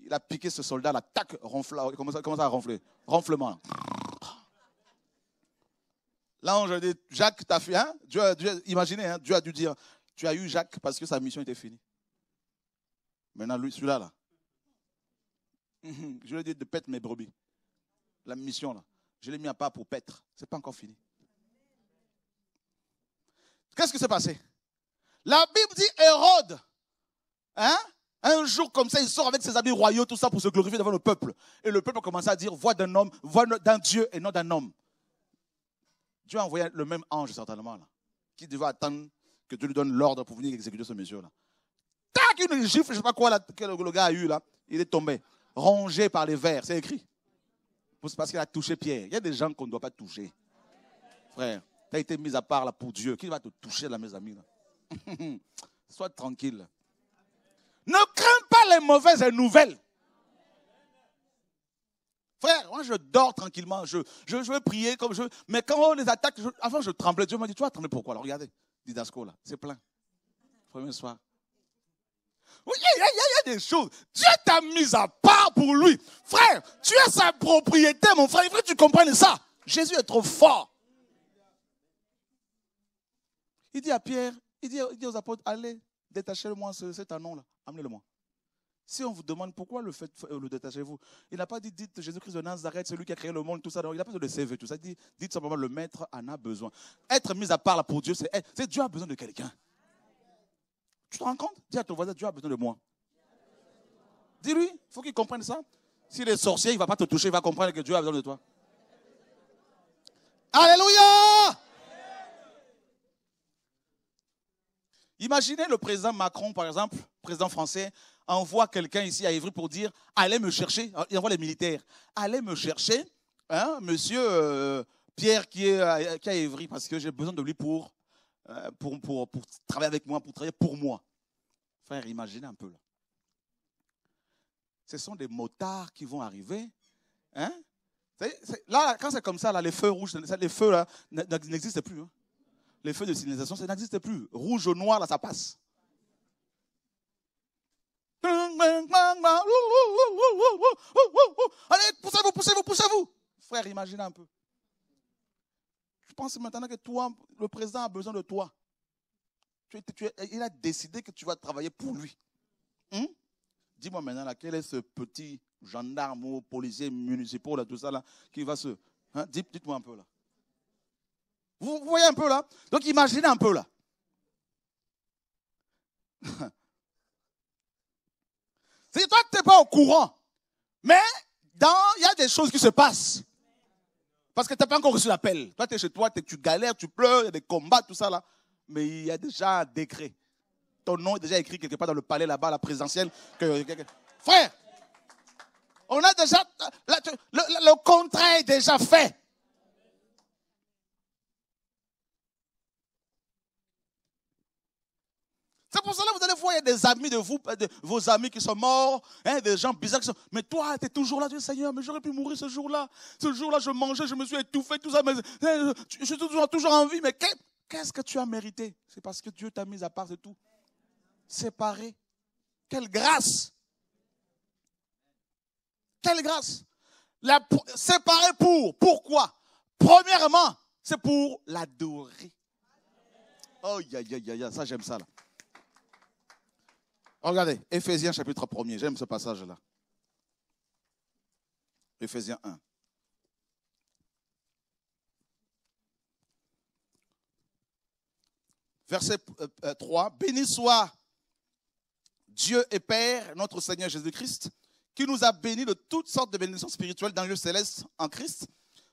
Il a piqué ce soldat là, tac, ronfla, il commence, à ronfler. Ronflement. L'ange dit, Jacques, t'as fait, hein? Dieu, imaginez, hein? Dieu a dû dire, tu as eu Jacques parce que sa mission était finie. Maintenant, lui, celui-là, là. <laughs> Je lui ai dit de pète mes brebis. La mission, là. Je l'ai mis à part pour ce C'est pas encore fini. Qu'est-ce qui s'est passé La Bible dit Hérode, hein, un jour comme ça, il sort avec ses habits royaux, tout ça, pour se glorifier devant le peuple. Et le peuple commence à dire, voix d'un homme, voix d'un Dieu et non d'un homme. Dieu a envoyé le même ange, certainement, là, qui devait attendre que Dieu lui donne l'ordre pour venir exécuter ce monsieur-là. Tac, une gifle, je ne sais pas quoi que le gars a eu, là. Il est tombé, rongé par les vers, c'est écrit. C'est parce qu'il a touché Pierre. Il y a des gens qu'on ne doit pas toucher. Frère. Tu été mis à part là pour Dieu. Qui va te toucher là, mes amis là <laughs> Sois tranquille. Ne crains pas les mauvaises nouvelles. Frère, moi je dors tranquillement, je, je, veux prier comme je Mais quand on les attaque, avant je tremblais. Dieu m'a dit, tu vas trembler pourquoi Alors regardez, Didasco là, c'est plein. Premier soir. Oui, il y, a, des choses. Dieu t'a mis à part pour lui. Frère, tu es sa propriété, mon frère. Il faut que tu comprennes ça. Jésus est trop fort. Il dit à Pierre, il dit, aux apôtres, allez, détachez-moi cet anon-là, amenez-le-moi. Si on vous demande pourquoi le, euh, le détachez-vous, il n'a pas dit dites Jésus-Christ de Nazareth, celui qui a créé le monde, tout ça. il n'a pas dit de CV, tout ça. Il dit dites simplement le maître en a besoin. Être mis à part pour Dieu, c'est, Dieu a besoin de quelqu'un. Tu te rends compte Dis à ton voisin Dieu a besoin de moi. Dis-lui, il faut qu'il comprenne ça. S'il si est sorcier, il ne va pas te toucher, il va comprendre que Dieu a besoin de toi. Alléluia Imaginez le président Macron, par exemple, président français, envoie quelqu'un ici à Évry pour dire allez me chercher, hein, il envoie les militaires, allez me chercher, hein, monsieur euh, Pierre qui est, à, qui Évry, parce que j'ai besoin de lui euh, pour, pour, pour, travailler avec moi, pour travailler pour moi. Frère, imaginez un peu là. Ce sont des motards qui vont arriver. Hein? là, quand c'est comme ça, là, les feux rouges, les feux n'existent plus. Hein les feux de signalisation, ça n'existe plus. Rouge, noir, là, ça passe. Allez, poussez-vous, poussez-vous, poussez-vous. Frère, imaginez un peu. Je pense maintenant que toi, le président a besoin de toi. il a décidé que tu vas travailler pour lui. Hein? Dis-moi maintenant, quel est ce petit gendarme ou policier municipal, tout ça, là, qui va se... Hein? Dites-moi un peu, là. Vous voyez un peu là Donc imaginez un peu là. C'est toi, tu n'es pas au courant. Mais il y a des choses qui se passent. Parce que tu n'as pas encore reçu l'appel. Toi, tu es chez toi, tu galères, tu pleures, il y a des combats, tout ça là. Mais il y a déjà un décret. Ton nom est déjà écrit quelque part dans le palais là-bas, la présidentielle. Que, Frère, on a déjà. le contrat est déjà fait. C'est pour cela que vous allez voir, il y a des amis de vous, vos amis qui sont morts, hein, des gens bizarres qui sont. Mais toi, tu es toujours là, Dieu Seigneur, mais j'aurais pu mourir ce jour-là. Ce jour-là, je mangeais, je me suis étouffé, tout ça, mais hein, je suis toujours, toujours en vie. Mais qu'est-ce que tu as mérité C'est parce que Dieu t'a mis à part de tout. Séparé. Quelle grâce Quelle grâce La, Séparé pour. Pourquoi Premièrement, c'est pour l'adorer. Oh, ya, ya ya, ya, ça, j'aime ça, là. Oh, regardez, Éphésiens chapitre 1 j'aime ce passage-là. Éphésiens 1. Verset 3, euh, euh, Béni soit Dieu et Père, notre Seigneur Jésus-Christ, qui nous a bénis de toutes sortes de bénédictions spirituelles dans le céleste en Christ,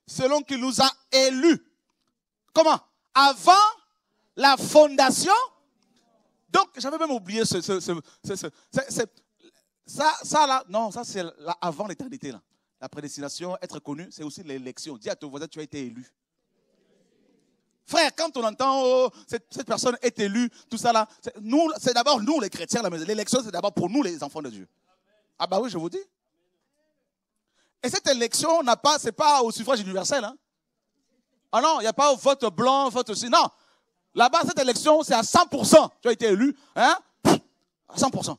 selon qu'il nous a élus. Comment Avant la fondation donc, j'avais même oublié ce, ça, ça là, non, ça c'est avant l'éternité là. La prédestination, être connu, c'est aussi l'élection. Dis à ton voisin, tu as été élu. Frère, quand on entend oh, cette, personne est élue, tout ça là, c'est, nous, c'est d'abord nous les chrétiens, l'élection c'est d'abord pour nous les enfants de Dieu. Ah bah oui, je vous dis. Et cette élection n'a pas, c'est pas au suffrage universel. Hein. Ah non, il n'y a pas au vote blanc, vote aussi. Non, Là-bas, cette élection, c'est à 100%. Tu as été élu, hein À 100%.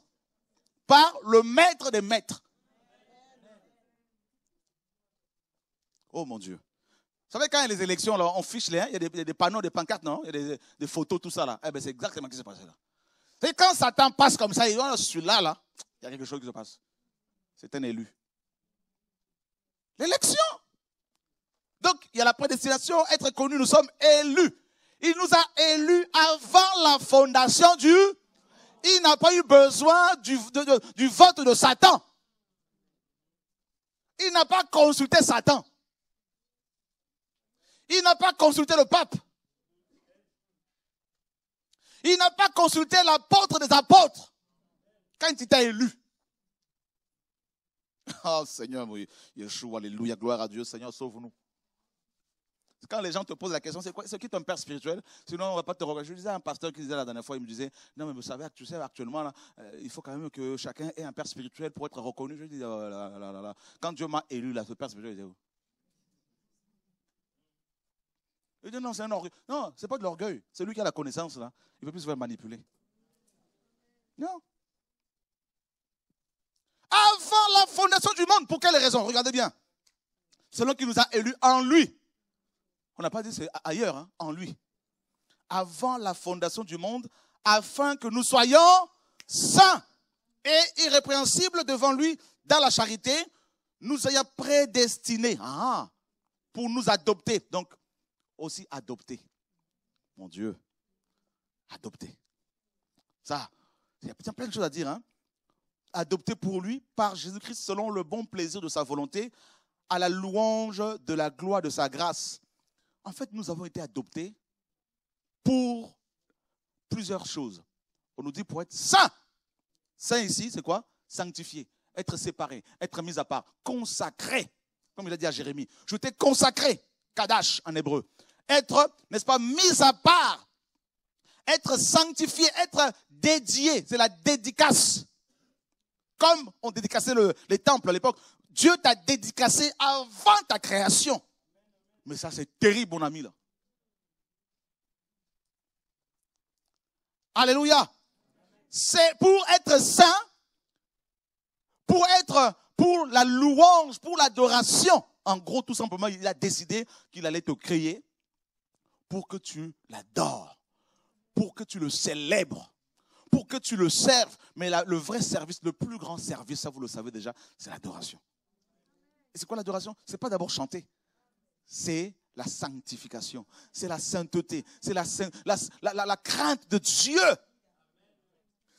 Par le maître des maîtres. Oh mon Dieu. Vous savez, quand il y a les élections, là, on fiche les. Hein? il, y a des, panneaux, des pancartes, non Il y a des, photos, tout ça, là. Eh bien, c'est exactement ce qui s'est passé, là. C'est quand Satan passe comme ça, il dit oh, celui-là, là, il y a quelque chose qui se passe. C'est un élu. L'élection. Donc, il y a la prédestination, être connu, nous sommes élus. Il nous a élus avant la fondation du... Il n'a pas eu besoin du, vote de Satan. Il n'a pas consulté Satan. Il n'a pas consulté le pape. Il n'a pas consulté l'apôtre des apôtres quand il t'a élu. <laughs> Oh Seigneur, Yeshua, Alléluia, gloire à Dieu, Seigneur, sauve-nous quand les gens te posent la question, c'est quoi, ce qui un père spirituel Sinon, on ne va pas te reconnaître. Je disais à un pasteur qui disait la dernière fois, il me disait, non, mais vous savez, tu sais, actuellement, euh, il faut quand même que chacun ait un père spirituel pour être reconnu. Je dis, oh, là, là, quand Dieu m'a élu, là, ce père spirituel, il où Il dit, non, c'est un orgueil. Non, n'est pas de l'orgueil. C'est lui qui a la connaissance, là. Il peut plus se faire manipuler. Non. Avant la fondation du monde, pour quelle raison Regardez bien. C'est qui nous a élus en lui. On n'a pas dit c'est ailleurs, hein, en lui. Avant la fondation du monde, afin que nous soyons saints et irrépréhensibles devant lui dans la charité, nous soyons prédestinés ah, ah, pour nous adopter. Donc, aussi adopter. Mon Dieu, adopter. Ça, il y a plein de choses à dire. Hein. Adopter pour lui par Jésus-Christ selon le bon plaisir de sa volonté, à la louange de la gloire de sa grâce en fait, nous avons été adoptés pour plusieurs choses. On nous dit pour être saints. Saint ici, c'est quoi Sanctifié, être séparé, être mis à part, consacré. Comme il a dit à Jérémie, je t'ai consacré, Kadash en hébreu. Être, n'est-ce pas, mis à part, être sanctifié, être dédié, c'est la dédicace. Comme on dédicassait le, les temples à l'époque, Dieu t'a dédicacé avant ta création. Mais ça, c'est terrible, mon ami, là. Alléluia. C'est pour être saint, pour être pour la louange, pour l'adoration. En gros, tout simplement, il a décidé qu'il allait te créer pour que tu l'adores, pour que tu le célèbres, pour que tu le serves. Mais le vrai service, le plus grand service, ça vous le savez déjà, c'est l'adoration. Et c'est quoi l'adoration C'est pas d'abord chanter c'est la sanctification, c'est la sainteté, c'est la, la, crainte de Dieu.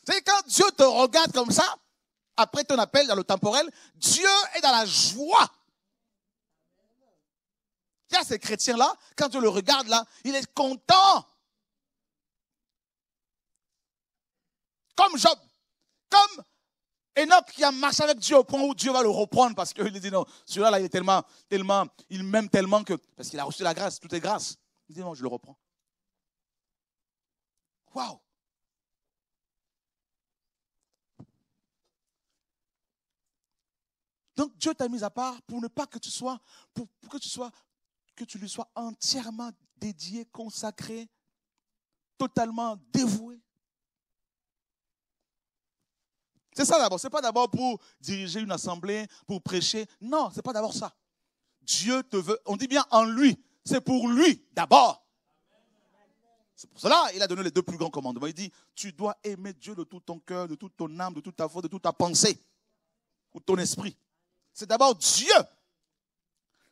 C'est quand Dieu te regarde comme ça, après ton appel dans le temporel, Dieu est dans la joie. Il y a ces chrétiens-là, quand tu le regarde là, il est content. Comme Job, comme Enoch qui a marché avec Dieu au point où Dieu va le reprendre parce qu'il dit non, celui-là, il est tellement, tellement, il m'aime tellement que, parce qu'il a reçu la grâce, tout est grâce. Il dit non, je le reprends. Waouh! Donc Dieu t'a mis à part pour ne pas que tu sois, pour que tu sois, que tu lui sois entièrement dédié, consacré, totalement dévoué. C'est ça d'abord. C'est pas d'abord pour diriger une assemblée, pour prêcher. Non, c'est pas d'abord ça. Dieu te veut. On dit bien en lui. C'est pour lui d'abord. C'est pour cela il a donné les deux plus grands commandements. Il dit tu dois aimer Dieu de tout ton cœur, de toute ton âme, de toute ta foi, de toute ta pensée ou ton esprit. C'est d'abord Dieu,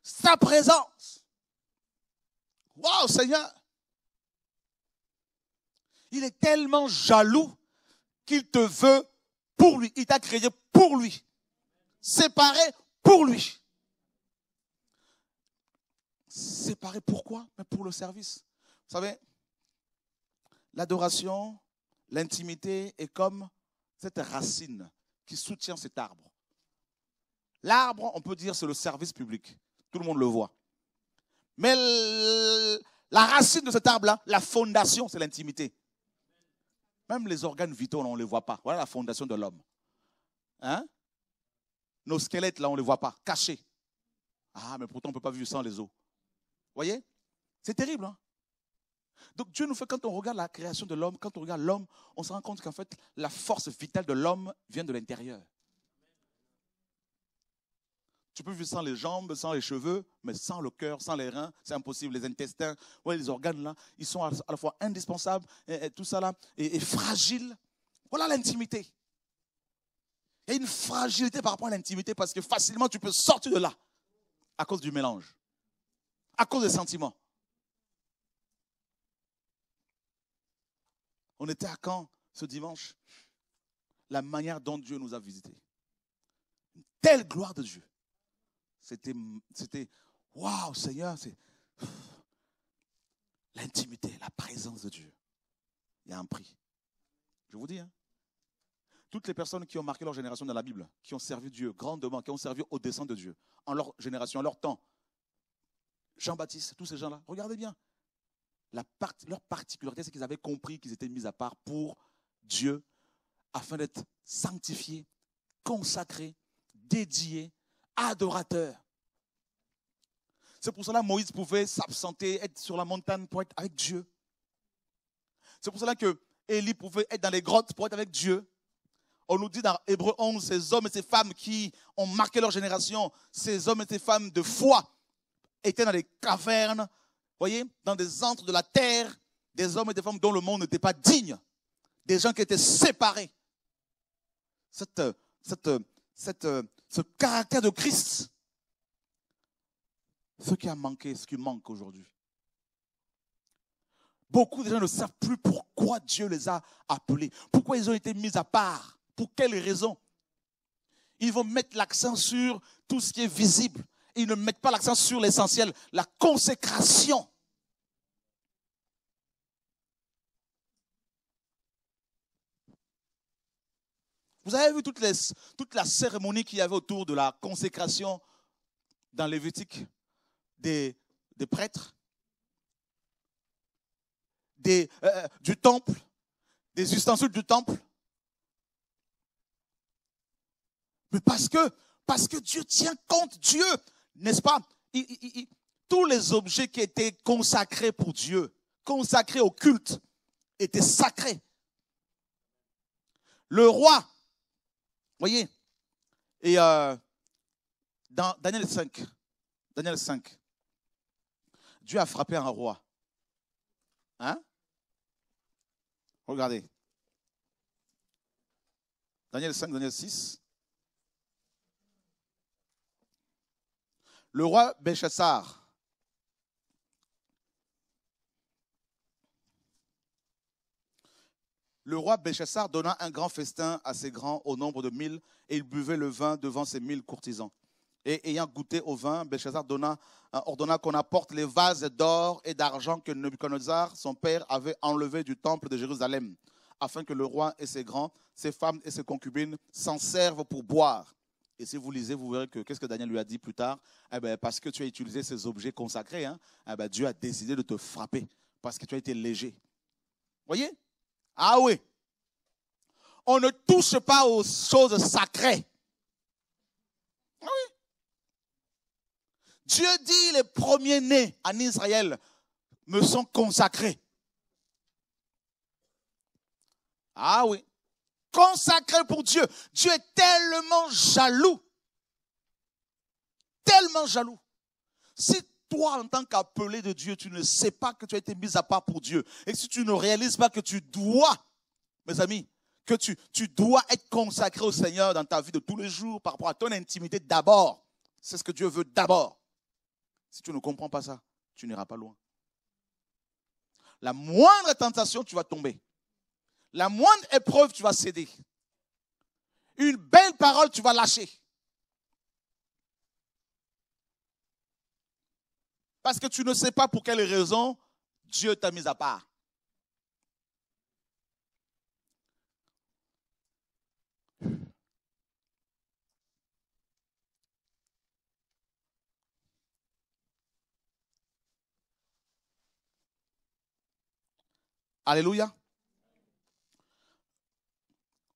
sa présence. Waouh, Seigneur. Il est tellement jaloux qu'il te veut pour lui. Il t'a créé pour lui. Séparé pour lui. Séparé pourquoi Mais pour le service. Vous savez, l'adoration, l'intimité est comme cette racine qui soutient cet arbre. L'arbre, on peut dire, c'est le service public. Tout le monde le voit. Mais la racine de cet arbre-là, la fondation, c'est l'intimité. Même les organes vitaux, on ne les voit pas. Voilà la fondation de l'homme. Hein? Nos squelettes, là, on ne les voit pas, cachés. Ah, mais pourtant, on ne peut pas vivre sans les os. voyez C'est terrible. Hein? Donc Dieu nous fait, quand on regarde la création de l'homme, quand on regarde l'homme, on se rend compte qu'en fait, la force vitale de l'homme vient de l'intérieur. Tu peux vivre sans les jambes, sans les cheveux, mais sans le cœur, sans les reins, c'est impossible. Les intestins, ouais, les organes là, ils sont à la fois indispensables, et, tout ça là, et, fragiles. Voilà l'intimité. Il y a une fragilité par rapport à l'intimité parce que facilement tu peux sortir de là à cause du mélange, à cause des sentiments. On était à Caen ce dimanche. La manière dont Dieu nous a visités. Une telle gloire de Dieu. C'était, waouh, Seigneur, c'est l'intimité, la présence de Dieu. Il y a un prix. Je vous dis, hein. toutes les personnes qui ont marqué leur génération dans la Bible, qui ont servi Dieu grandement, qui ont servi au dessein de Dieu, en leur génération, en leur temps. Jean-Baptiste, tous ces gens-là, regardez bien. leur particularité, c'est qu'ils avaient compris qu'ils étaient mis à part pour Dieu, afin d'être sanctifiés, consacrés, dédiés, adorateurs. C'est pour cela que Moïse pouvait s'absenter, être sur la montagne pour être avec Dieu. C'est pour cela que Élie pouvait être dans les grottes pour être avec Dieu. On nous dit dans Hébreu 11, ces hommes et ces femmes qui ont marqué leur génération, ces hommes et ces femmes de foi, étaient dans les cavernes, voyez, dans des antres de la terre, des hommes et des femmes dont le monde n'était pas digne, des gens qui étaient séparés. ce caractère de Christ ce qui a manqué, ce qui manque aujourd'hui. Beaucoup de gens ne savent plus pourquoi Dieu les a appelés, pourquoi ils ont été mis à part, pour quelles raisons. Ils vont mettre l'accent sur tout ce qui est visible. Ils ne mettent pas l'accent sur l'essentiel, la consécration. Vous avez vu toute la cérémonie qu'il y avait autour de la consécration dans Lévitique des, prêtres, des, euh, euh, du temple, des ustensiles du temple. Mais parce que, parce que Dieu tient compte, Dieu, n'est-ce pas Tous les objets qui étaient consacrés pour Dieu, consacrés au culte, étaient sacrés. Le roi, voyez, et euh, dans Daniel 5, Daniel 5, Dieu a frappé un roi. Hein Regardez. Daniel 5, Daniel 6. Le roi Béchassar, Le roi Béchassar donna un grand festin à ses grands au nombre de mille, et il buvait le vin devant ses mille courtisans. Et ayant goûté au vin, Belshazzar euh, ordonna qu'on apporte les vases d'or et d'argent que Nebuchadnezzar, son père, avait enlevés du temple de Jérusalem, afin que le roi et ses grands, ses femmes et ses concubines s'en servent pour boire. Et si vous lisez, vous verrez que qu'est-ce que Daniel lui a dit plus tard eh bien, Parce que tu as utilisé ces objets consacrés, hein, eh ben, Dieu a décidé de te frapper, parce que tu as été léger. Voyez Ah oui On ne touche pas aux choses sacrées. Ah oui Dieu dit les premiers-nés en Israël me sont consacrés. Ah oui, consacrés pour Dieu. Dieu est tellement jaloux. Tellement jaloux. Si toi, en tant qu'appelé de Dieu, tu ne sais pas que tu as été mis à part pour Dieu, et si tu ne réalises pas que tu dois, mes amis, que tu, tu dois être consacré au Seigneur dans ta vie de tous les jours par rapport à ton intimité d'abord, c'est ce que Dieu veut d'abord. Si tu ne comprends pas ça, tu n'iras pas loin. La moindre tentation, tu vas tomber. La moindre épreuve, tu vas céder. Une belle parole, tu vas lâcher. Parce que tu ne sais pas pour quelle raison Dieu t'a mis à part. Alléluia.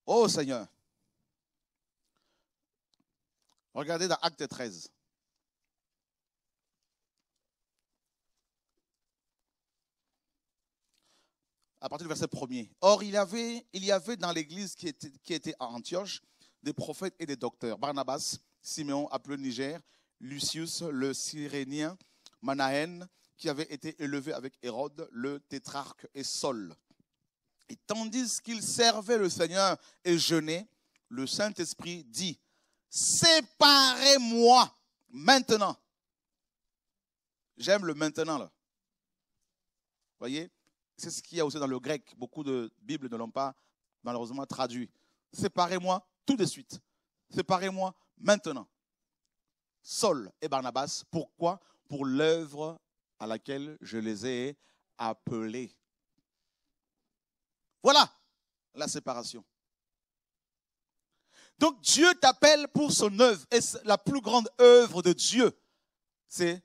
Oh Seigneur. Regardez dans Acte 13. à partir du verset 1er. Or, il y avait, il y avait dans l'église qui était, à Antioche des prophètes et des docteurs. Barnabas, Siméon, appelé Niger, Lucius, le Cyrénien, Manahen, qui avait été élevé avec Hérode, le tétrarque et Saul. Et tandis qu'ils servaient le Seigneur et jeûnaient, le Saint-Esprit dit, séparez-moi maintenant. J'aime le maintenant là. Voyez, c'est ce qu'il y a aussi dans le grec. Beaucoup de Bibles ne l'ont pas malheureusement traduit. Séparez-moi tout de suite. Séparez-moi maintenant. Saul et Barnabas, pourquoi Pour l'œuvre à laquelle je les ai appelés. Voilà la séparation. Donc Dieu t'appelle pour son œuvre. Et la plus grande œuvre de Dieu, c'est,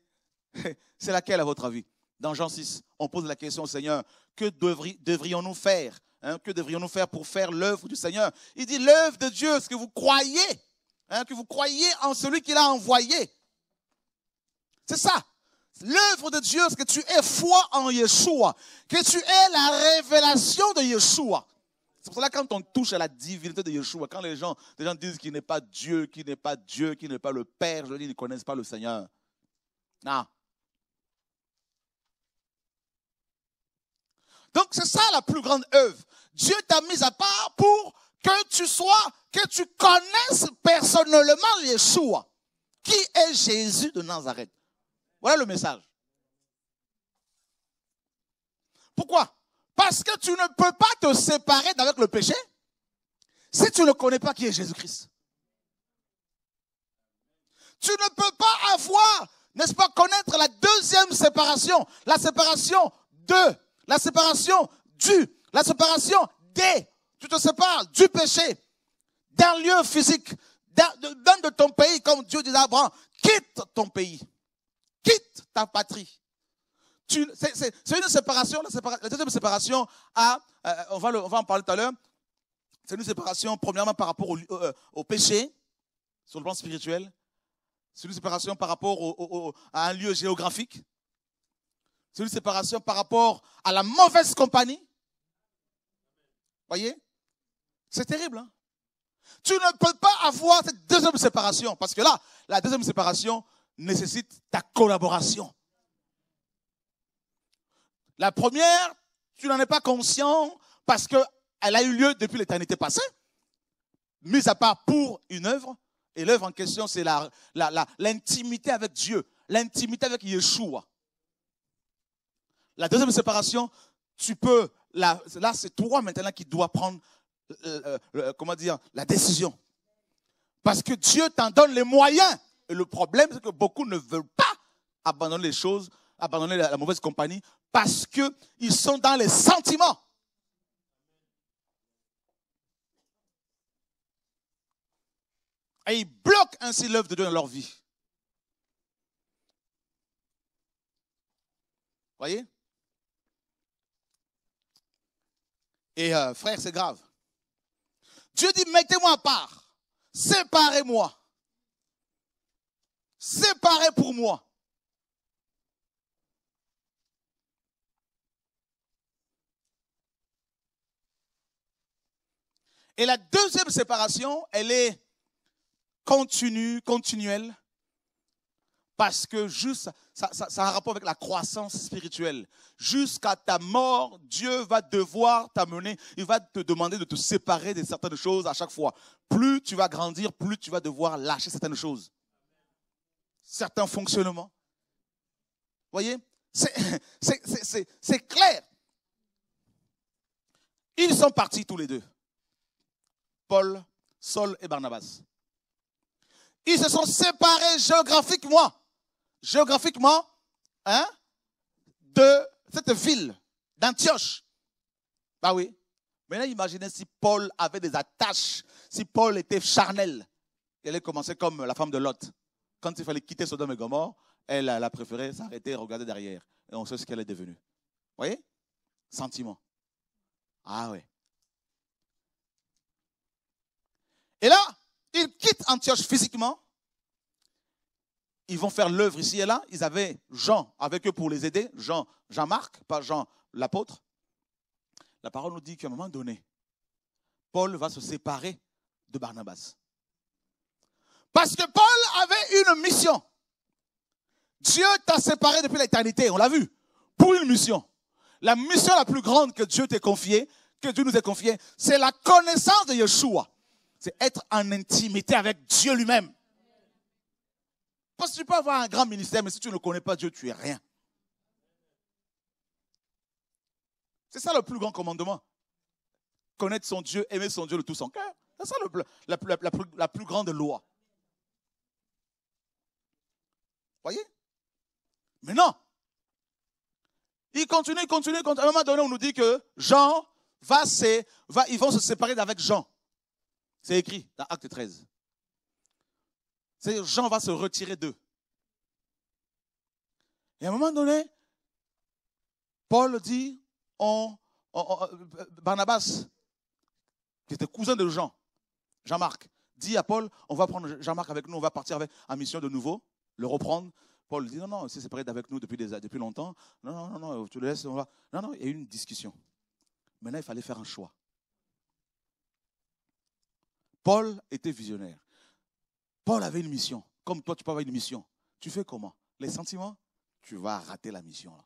<laughs> c'est laquelle à votre avis Dans Jean 6, on pose la question au Seigneur, que devrions-nous faire hein? Que devrions-nous faire pour faire l'œuvre du Seigneur Il dit l'œuvre de Dieu, ce que vous croyez, hein? que vous croyez en celui qu'il a envoyé. C'est ça, l'œuvre de Dieu, c'est que tu aies foi en Yeshua, que tu aies la révélation de Yeshua. C'est pour cela que quand on touche à la divinité de Yeshua, quand les gens, gens disent qu'il n'est pas Dieu, qu'il n'est pas Dieu, qu'il n'est pas le Père, je dis, ils ne connaissent pas le Seigneur. Non. Donc c'est ça la plus grande œuvre. Dieu t'a mis à part pour que tu sois, que tu connaisses personnellement Yeshua. Qui est Jésus de Nazareth voilà le message. Pourquoi Parce que tu ne peux pas te séparer d'avec le péché si tu ne connais pas qui est Jésus-Christ. Tu ne peux pas avoir, n'est-ce pas, connaître la deuxième séparation, la séparation de, la séparation du, la séparation des. Tu te sépares du péché, d'un lieu physique, d'un de ton pays, comme Dieu dit à Abraham, quitte ton pays. Quitte ta patrie. C'est une séparation, la, deuxième séparation à, euh, on, va en parler tout à l'heure, c'est une séparation premièrement par rapport au, euh, péché, sur le plan spirituel, c'est une séparation par rapport à un lieu géographique, c'est une séparation par rapport à la mauvaise compagnie. Voyez C'est terrible. Hein? tu ne peux pas avoir cette deuxième séparation, parce que là, la deuxième séparation, nécessite ta collaboration. La première, tu n'en es pas conscient parce qu'elle a eu lieu depuis l'éternité passée, mise à part pour une œuvre. Et l'œuvre en question, c'est l'intimité la, avec Dieu, l'intimité avec Yeshua. La deuxième séparation, tu peux, là, là c'est toi maintenant qui dois prendre, euh, euh, euh, comment dire, la décision. Parce que Dieu t'en donne les moyens. Et le problème, c'est que beaucoup ne veulent pas abandonner les choses, abandonner la, mauvaise compagnie, parce qu'ils sont dans les sentiments. Et ils bloquent ainsi l'œuvre de Dieu dans leur vie. Voyez Et euh, frère, c'est grave. Dieu dit, mettez-moi à part, séparez-moi. Séparé pour moi. Et la deuxième séparation, elle est continue, continuelle, parce que juste, ça a un rapport avec la croissance spirituelle. Jusqu'à ta mort, Dieu va devoir t'amener, il va te demander de te séparer de certaines choses à chaque fois. Plus tu vas grandir, plus tu vas devoir lâcher certaines choses certains fonctionnements. Voyez <laughs> C'est clair. Ils sont partis tous les deux. Paul, Saul et Barnabas. Ils se sont séparés géographiquement, géographiquement, hein, de cette ville d'Antioche. Bah oui. Maintenant, imaginez si Paul avait des attaches, si Paul était charnel. Il allait commencé comme la femme de Lot quand il fallait quitter Sodome et Gomorre, elle, a préféré s'arrêter et regarder derrière. Et on sait ce qu'elle est devenue. Vous voyez Sentiment. Ah ouais. Et là, ils quittent Antioche physiquement. Ils vont faire l'œuvre ici et là. Ils avaient Jean avec eux pour les aider. Jean, Jean-Marc, pas Jean l'apôtre. La parole nous dit qu'à un moment donné, Paul va se séparer de Barnabas. Parce que Paul avait une mission. Dieu t'a séparé depuis l'éternité, on l'a vu, pour une mission. La mission la plus grande que Dieu t'ait confiée, que Dieu nous ait confiée, c'est la connaissance de Yeshua. C'est être en intimité avec Dieu lui-même. Parce que tu peux avoir un grand ministère, mais si tu ne connais pas Dieu, tu es rien. C'est ça le plus grand commandement. Connaître son Dieu, aimer son Dieu de tout son cœur. C'est ça la plus grande loi. Voyez Mais non Il continue, il continue, continue. À un moment donné, on nous dit que Jean va, se, va ils vont se séparer d'avec Jean. C'est écrit dans Acte 13. C'est Jean va se retirer d'eux. Et à un moment donné, Paul dit, on, euh, Barnabas, qui était cousin de Jean, Jean-Marc, dit à Paul, on va prendre Jean-Marc avec nous, on va partir avec, en mission de nouveau le reprendre. Paul dit non, non, c'est prêt avec nous depuis, des, depuis longtemps, non, non, non, non, tu le laisses, on va. Non, non, il y a eu une discussion. Maintenant, il fallait faire un choix. Paul était visionnaire. Paul avait une mission. Comme toi, tu peux avoir une mission. Tu fais comment Les sentiments Tu vas rater la mission. Là.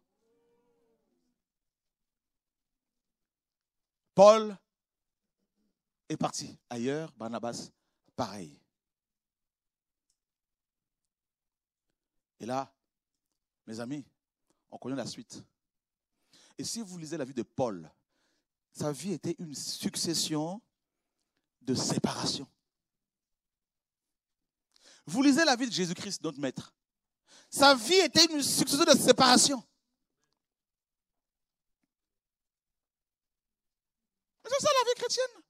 Paul est parti ailleurs, Barnabas, pareil. Et là, mes amis, on connaît la suite. Et si vous lisez la vie de Paul, sa vie était une succession de séparation. Vous lisez la vie de Jésus-Christ, notre maître. Sa vie était une succession de séparation. C'est ça la vie chrétienne.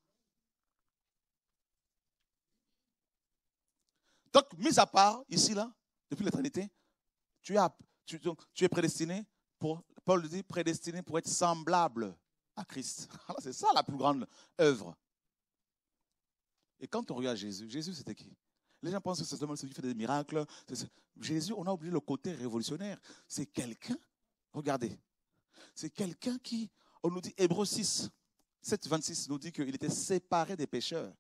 Donc, mis à part, ici, là, depuis l'éternité, tu, es prédestiné pour, Paul dit, prédestiné pour être semblable à Christ. <laughs> C'est ça la plus grande œuvre. Et quand on regarde Jésus, Jésus c'était qui Les gens pensent que c'est seulement celui qui fait des miracles. Jésus, on a oublié le côté révolutionnaire. C'est quelqu'un, regardez, c'est quelqu'un qui, on nous dit, Hébreux 6, 7, 26 nous dit qu'il était séparé des pécheurs.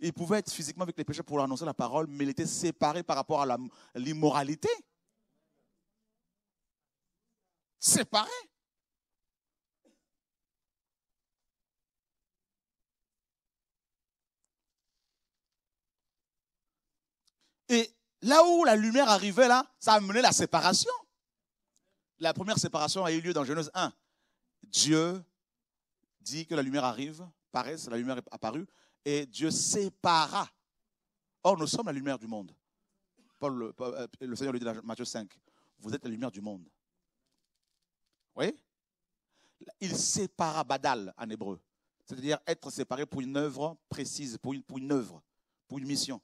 Il pouvait être physiquement avec les pécheurs pour leur annoncer la parole, mais il était séparé par rapport à l'immoralité séparés. Et là où la lumière arrivait, là, ça a la séparation. La première séparation a eu lieu dans Genèse 1. Dieu dit que la lumière arrive, paraisse, la lumière est apparue, et Dieu sépara. Or, nous sommes la lumière du monde. Paul, le, euh, Seigneur lui dit dans Matthieu 5, vous êtes la lumière du monde. Oui, Il sépara badal en hébreu. C'est-à-dire être séparé pour une œuvre précise, pour une, pour une œuvre, pour une mission.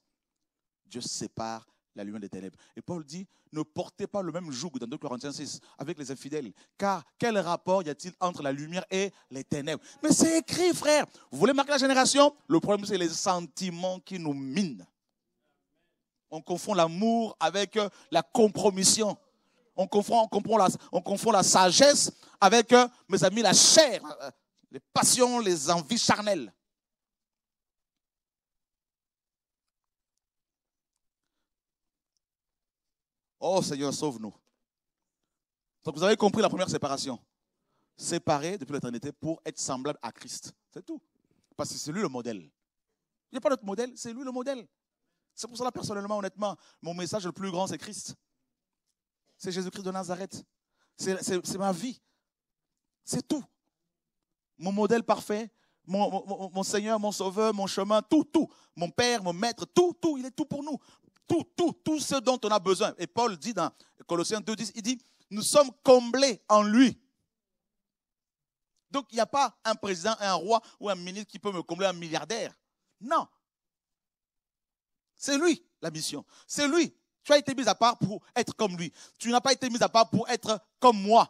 Dieu sépare la lumière des ténèbres. Et Paul dit, ne portez pas le même joug dans 2 Corinthiens 6 avec les infidèles, car quel rapport y a-t-il entre la lumière et les ténèbres Mais c'est écrit, frère. Vous voulez marquer la génération Le problème, c'est les sentiments qui nous minent. On confond l'amour avec la compromission. On confond, on la, la sagesse avec, euh, mes amis, la chair, euh, les passions, les envies charnelles. Oh Seigneur, sauve-nous. Donc vous avez compris la première séparation. Séparer depuis l'éternité pour être semblable à Christ. C'est tout. Parce que c'est lui le modèle. Il n'y a pas d'autre modèle, c'est lui le modèle. C'est pour cela, personnellement, honnêtement, mon message le plus grand, c'est Christ. C'est Jésus-Christ de Nazareth. C'est ma vie. C'est tout. Mon modèle parfait, mon, Seigneur, mon Sauveur, mon chemin, tout, tout. Mon Père, mon Maître, tout, tout. Il est tout pour nous. Tout, tout, tout ce dont on a besoin. Et Paul dit dans Colossiens 2.10, il dit, nous sommes comblés en lui. Donc il n'y a pas un président, un roi ou un ministre qui peut me combler un milliardaire. Non. C'est lui la mission. C'est lui tu as été mis à part pour être comme lui. Tu n'as pas été mis à part pour être comme moi.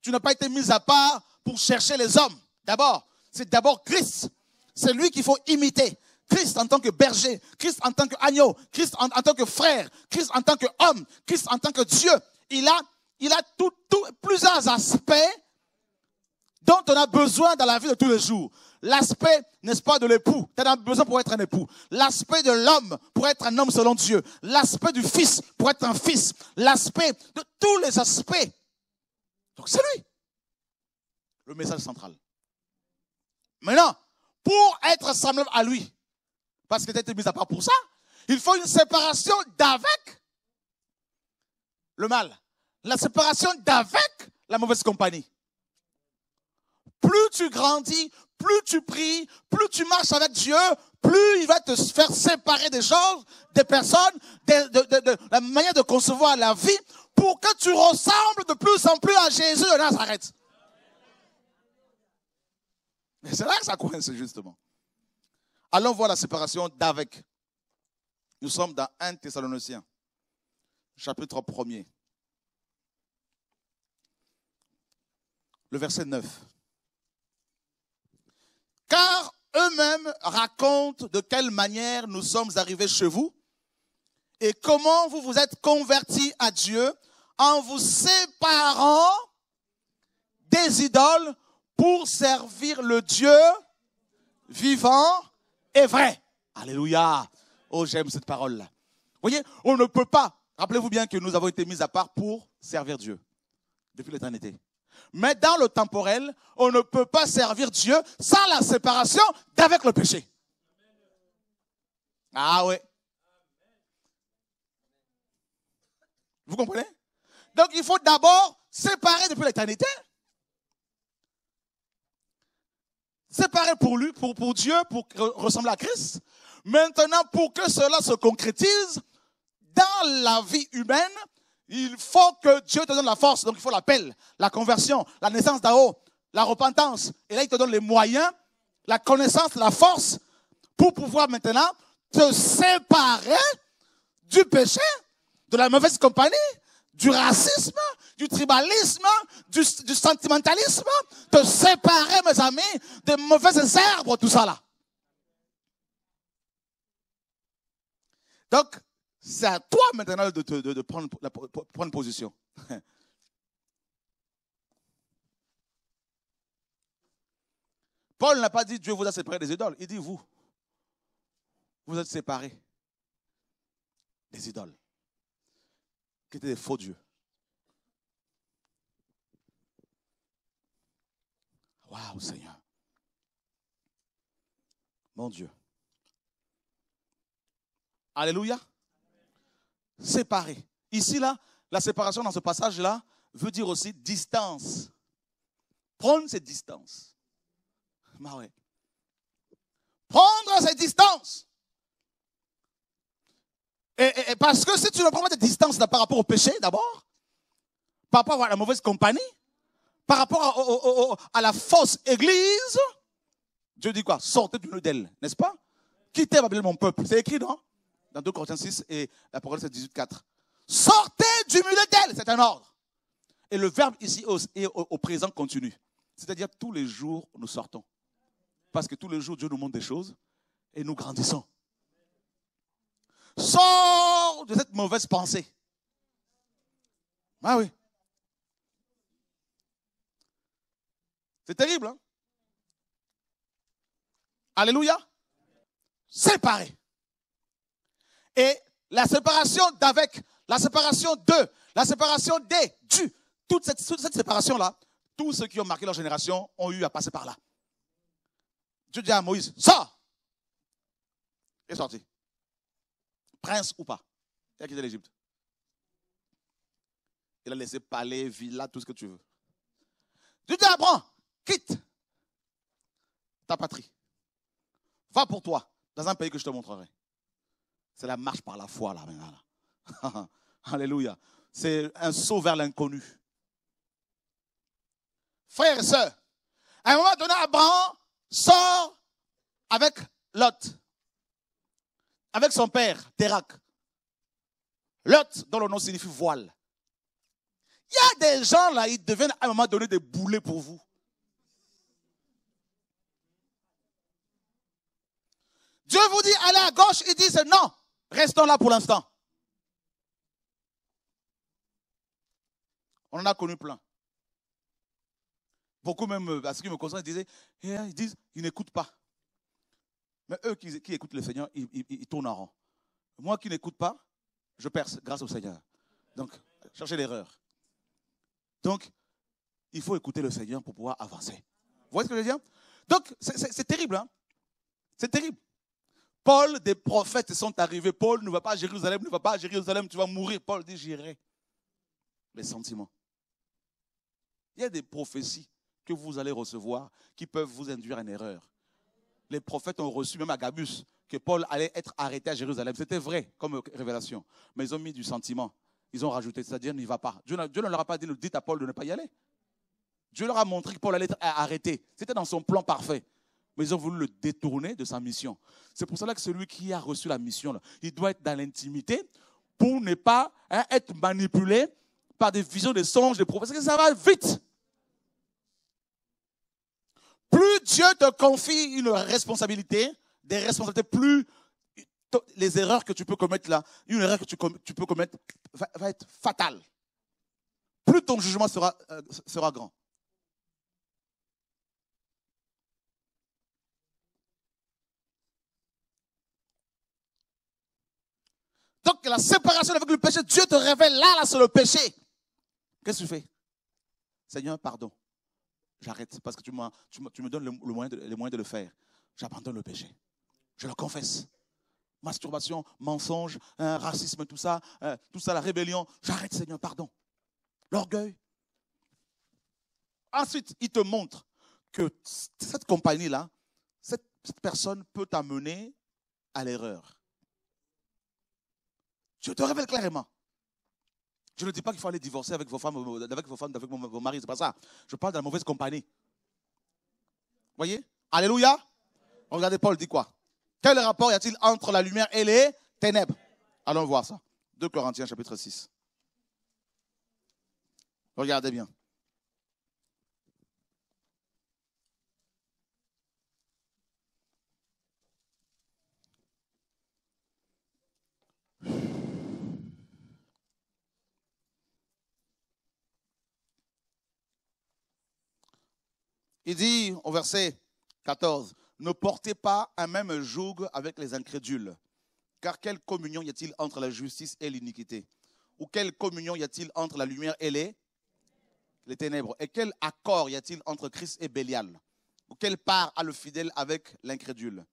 Tu n'as pas été mis à part pour chercher les hommes. D'abord, c'est d'abord Christ. C'est lui qu'il faut imiter. Christ en tant que berger, Christ en tant qu'agneau, Christ en, tant que frère, Christ en tant qu'homme, Christ en tant que Dieu. Il a, il a plusieurs aspects dont on a besoin dans la vie de tous les jours. L'aspect, n'est-ce pas, de l'époux. Tu as besoin pour être un époux. L'aspect de l'homme pour être un homme selon Dieu. L'aspect du fils pour être un fils. L'aspect de tous les aspects. Donc c'est lui. Le message central. Maintenant, pour être semblable à lui, parce que tu as été mis à part pour ça, il faut une séparation d'avec le mal. La séparation d'avec la mauvaise compagnie. Plus tu grandis, plus tu pries, plus tu marches avec Dieu, plus il va te faire séparer des choses, des personnes, de, la manière de concevoir la vie, pour que tu ressembles de plus en plus à Jésus de Nazareth. Mais c'est là que ça coïncide justement. Allons voir la séparation d'avec. Nous sommes dans 1 Thessaloniciens, chapitre 1er, le verset 9 car eux-mêmes racontent de quelle manière nous sommes arrivés chez vous et comment vous vous êtes convertis à Dieu en vous séparant des idoles pour servir le Dieu vivant et vrai. Alléluia. Oh, j'aime cette parole-là. Vous voyez, on ne peut pas. Rappelez-vous bien que nous avons été mis à part pour servir Dieu depuis l'éternité. Mais dans le temporel, on ne peut pas servir Dieu sans la séparation d'avec le péché. Ah ouais. Vous comprenez Donc il faut d'abord séparer depuis l'éternité. Séparer pour lui, pour, pour Dieu, pour ressembler à Christ. Maintenant, pour que cela se concrétise dans la vie humaine, il faut que Dieu te donne la force. Donc il faut l'appel, la conversion, la naissance d'en haut, la repentance. Et là, il te donne les moyens, la connaissance, la force pour pouvoir maintenant te séparer du péché, de la mauvaise compagnie, du racisme, du tribalisme, du, du sentimentalisme, te séparer, mes amis, des mauvaises herbes, tout ça là. Donc, c'est à toi maintenant de, prendre, la, prendre position. <laughs> Paul n'a pas dit Dieu vous a séparé des idoles. Il dit vous. Vous êtes séparés des idoles qui étaient des faux dieux. Waouh, Seigneur. Mon Dieu. Alléluia séparer. Ici, là, la séparation dans ce passage-là veut dire aussi distance. Prendre cette distance. Bah Prendre cette distance. Et, parce que si tu ne prends pas de distance par rapport au péché, d'abord, par rapport à la mauvaise compagnie, par rapport à, la fausse église, Dieu dit quoi Sortez du nœud d'elle, n'est-ce pas Quittez mon peuple. C'est écrit, non dans 2 Corinthiens 6 et Apocalypse 18, 4. Sortez du milieu d'elle, c'est un ordre. Et le verbe ici est au, présent continu. C'est-à-dire tous les jours, nous sortons. Parce que tous les jours, Dieu nous montre des choses et nous grandissons. Sors de cette mauvaise pensée. Ah oui. C'est terrible. Hein? Alléluia. Séparé. Et la séparation d'avec, la séparation de, la séparation des, du, toute cette, séparation-là, tous ceux qui ont marqué leur génération ont eu à passer par là. Dieu dit à Moïse, sors Il est sorti. Prince ou pas, il a quitté l'Égypte. Il a laissé palais, villa, tout ce que tu veux. Dieu dit à Abraham, quitte ta patrie. Va pour toi dans un pays que je te montrerai. C'est la marche par la foi, là, maintenant. <laughs> Alléluia. C'est un saut vers l'inconnu. Frères et sœurs, à un moment donné, Abraham sort avec Lot, avec son père, Terak. Lot, dont le nom signifie voile. Il y a des gens là, ils deviennent à un moment donné des boulets pour vous. Dieu vous dit allez à gauche, ils disent non. Restons là pour l'instant. On en a connu plein. Beaucoup même, euh, à ce qui me concerne, ils disaient, eh, ils disent, ils n'écoutent pas. Mais eux qui, écoutent le Seigneur, ils, tournent en rond. Moi qui n'écoute pas, je perce grâce au Seigneur. Donc, cherchez l'erreur. Donc, il faut écouter le Seigneur pour pouvoir avancer. Vous voyez ce que je veux dire Donc, c'est terrible. c'est terrible. Hein. Paul, des prophètes sont arrivés. Paul ne va pas à Jérusalem, ne va pas à Jérusalem, tu vas mourir. Paul dit, j'irai. Les sentiments. Il y a des prophéties que vous allez recevoir qui peuvent vous induire en erreur. Les prophètes ont reçu, même à Gabus, que Paul allait être arrêté à Jérusalem. C'était vrai comme révélation. Mais ils ont mis du sentiment. Ils ont rajouté, c'est-à-dire n'y va pas. Dieu, Dieu ne leur a pas dit, dites à Paul de ne pas y aller. Dieu leur a montré que Paul allait être arrêté. C'était dans son plan parfait mais ils ont voulu le détourner de sa mission. C'est pour cela que celui qui a reçu la mission, il doit être dans l'intimité pour ne pas hein, être manipulé par des visions, des songes, des prophéties. Parce que ça va vite. Plus Dieu te confie une responsabilité, des responsabilités, plus les erreurs que tu peux commettre là, une erreur que tu, peux commettre va, être fatale. Plus ton jugement sera euh, grand. Donc la séparation avec le péché, Dieu te révèle, là, là, c'est le péché. Qu'est-ce que tu fais Seigneur, pardon. J'arrête parce que tu, tu, me donnes le, les moyens de le faire. J'abandonne le péché. Je le confesse. Masturbation, mensonge, hein, racisme, tout ça, hein, tout ça, la rébellion. J'arrête, Seigneur, pardon. L'orgueil. Ensuite, il te montre que cette compagnie-là, cette personne peut t'amener à l'erreur. Je te révèle clairement. Je ne dis pas qu'il faut aller divorcer avec vos femmes, avec vos femmes, avec vos maris, c'est pas ça. Je parle de la mauvaise compagnie. Voyez Alléluia Regardez Paul dit quoi Quel rapport y a-t-il entre la lumière et les ténèbres Allons voir ça. 2 Corinthiens chapitre 6. Regardez bien. Il dit au verset 14, ne portez pas un même joug avec les incrédules, car quelle communion y a-t-il entre la justice et l'iniquité Ou quelle communion y a-t-il entre la lumière et les, ténèbres Et quel accord y a-t-il entre Christ et Bélial Ou quelle part a le fidèle avec l'incrédule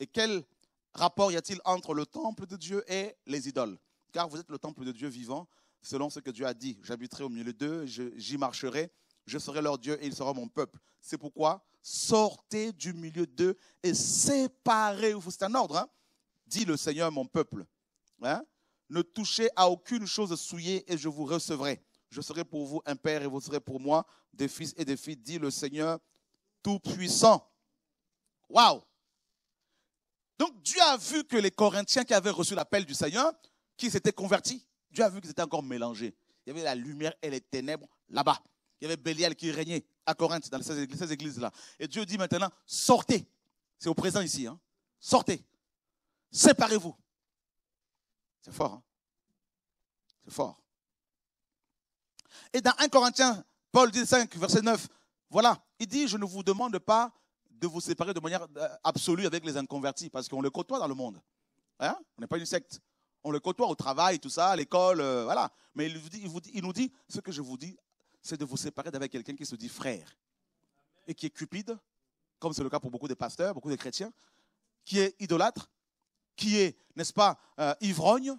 Et quel rapport y a-t-il entre le temple de Dieu et les idoles Car vous êtes le temple de Dieu vivant, selon ce que Dieu a dit. J'habiterai au milieu d'eux, j'y marcherai, je serai leur Dieu et ils seront mon peuple. C'est pourquoi sortez du milieu d'eux et séparez-vous. C'est un ordre, hein. dit le Seigneur mon peuple. Hein. ne touchez à aucune chose souillée et je vous recevrai. Je serai pour vous un père et vous serez pour moi des fils et des filles, dit le Seigneur Tout-Puissant. Waouh! Donc Dieu a vu que les Corinthiens qui avaient reçu l'appel du Seigneur, qui s'étaient convertis, Dieu a vu qu'ils étaient encore mélangés. Il y avait la lumière et les ténèbres là-bas. Il y avait Bélial qui régnait à Corinthe, dans ces églises-là. Et Dieu dit maintenant, sortez. C'est au présent ici. Hein. Sortez. Séparez-vous. C'est fort. Hein. C'est fort. Et dans 1 Corinthiens, Paul dit 5, verset 9, voilà, il dit, je ne vous demande pas de vous séparer de manière euh, absolue avec les inconvertis, parce qu'on le côtoie dans le monde. Hein? on n'est pas une secte. On le côtoie au travail, tout ça, à l'école, euh, voilà. Mais il, vous dit, il, vous il, nous dit, ce que je vous dis, c'est de vous séparer d'avec quelqu'un qui se dit frère et qui est cupide, comme c'est le cas pour beaucoup de pasteurs, beaucoup de chrétiens, qui est idolâtre, qui est, n'est-ce pas, euh, ivrogne,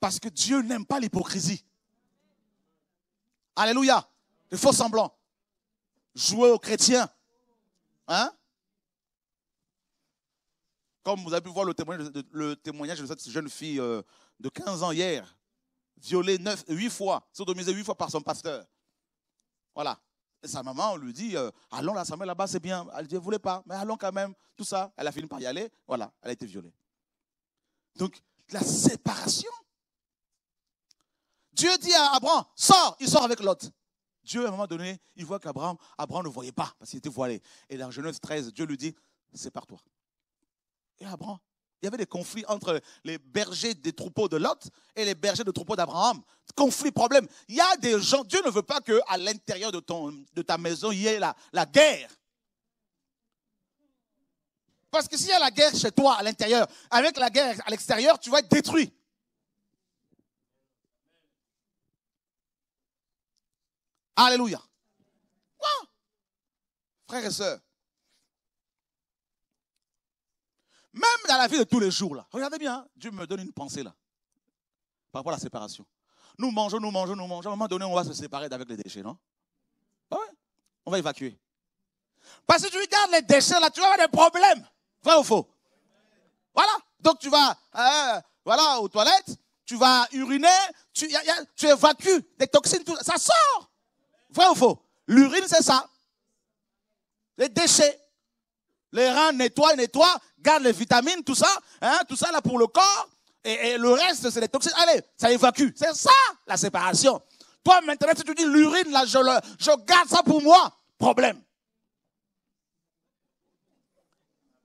parce que Dieu n'aime pas l'hypocrisie. Alléluia. Les faux semblants. Jouer aux chrétiens. Hein? Comme vous avez pu voir le témoignage, de cette jeune fille euh, de 15 ans hier, violée 9, 8 fois, sodomisée huit fois par son pasteur. Voilà. Et sa maman, on lui dit, euh, là, la mère là-bas, c'est bien. Elle dit, ne voulait pas, mais allons quand même, tout ça. Elle a fini par y aller, voilà, elle a été violée. Donc, la séparation. Dieu dit à Abraham, sors, il sort avec l'autre. Dieu, à un moment donné, il voit qu'Abraham Abraham ne voyait pas parce qu'il était voilé. Et dans Genèse 13, Dieu lui dit, sépare-toi. Et Abraham, il y avait des conflits entre les bergers des troupeaux de Lot et les bergers des troupeaux d'Abraham. Conflit, problème. Il y a des gens, Dieu ne veut pas qu'à l'intérieur de, ton, de ta maison, il y ait la, guerre. Parce que s'il y a la guerre chez toi à l'intérieur, avec la guerre à l'extérieur, tu vas être détruit. Alléluia. Frères et sœurs, Même dans la vie de tous les jours, là. Regardez bien, hein. Dieu me donne une pensée, là. Par rapport à la séparation. Nous mangeons, nous mangeons, nous mangeons. À un moment donné, on va se séparer d'avec les déchets, non Oui, On va évacuer. Parce que tu regardes les déchets, là, tu vas avoir des problèmes. Vrai ou faux Voilà. Donc tu vas euh, voilà, aux toilettes, tu vas uriner, tu, tu évacues des toxines, tout, ça sort. Vrai ou faux L'urine, c'est ça. Les déchets. Les reins nettoient, nettoient, gardent les vitamines, tout ça, hein, tout ça là pour le corps. Et, le reste, c'est les toxines. Allez, ça évacue. C'est ça, la séparation. Toi, maintenant, si tu dis l'urine, là, je, je garde ça pour moi, problème.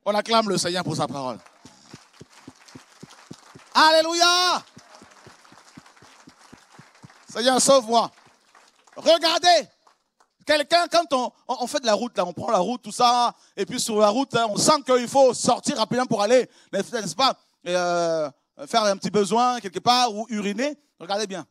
On acclame le Seigneur pour sa parole. Alléluia. Seigneur, sauve-moi. Regardez, Quelqu'un, quand on, on, fait de la route, là, on prend la route, tout ça, et puis sur la route, hein, on sent qu'il faut sortir rapidement pour aller, n'est-ce pas, euh, faire un petit besoin quelque part ou uriner. Regardez bien.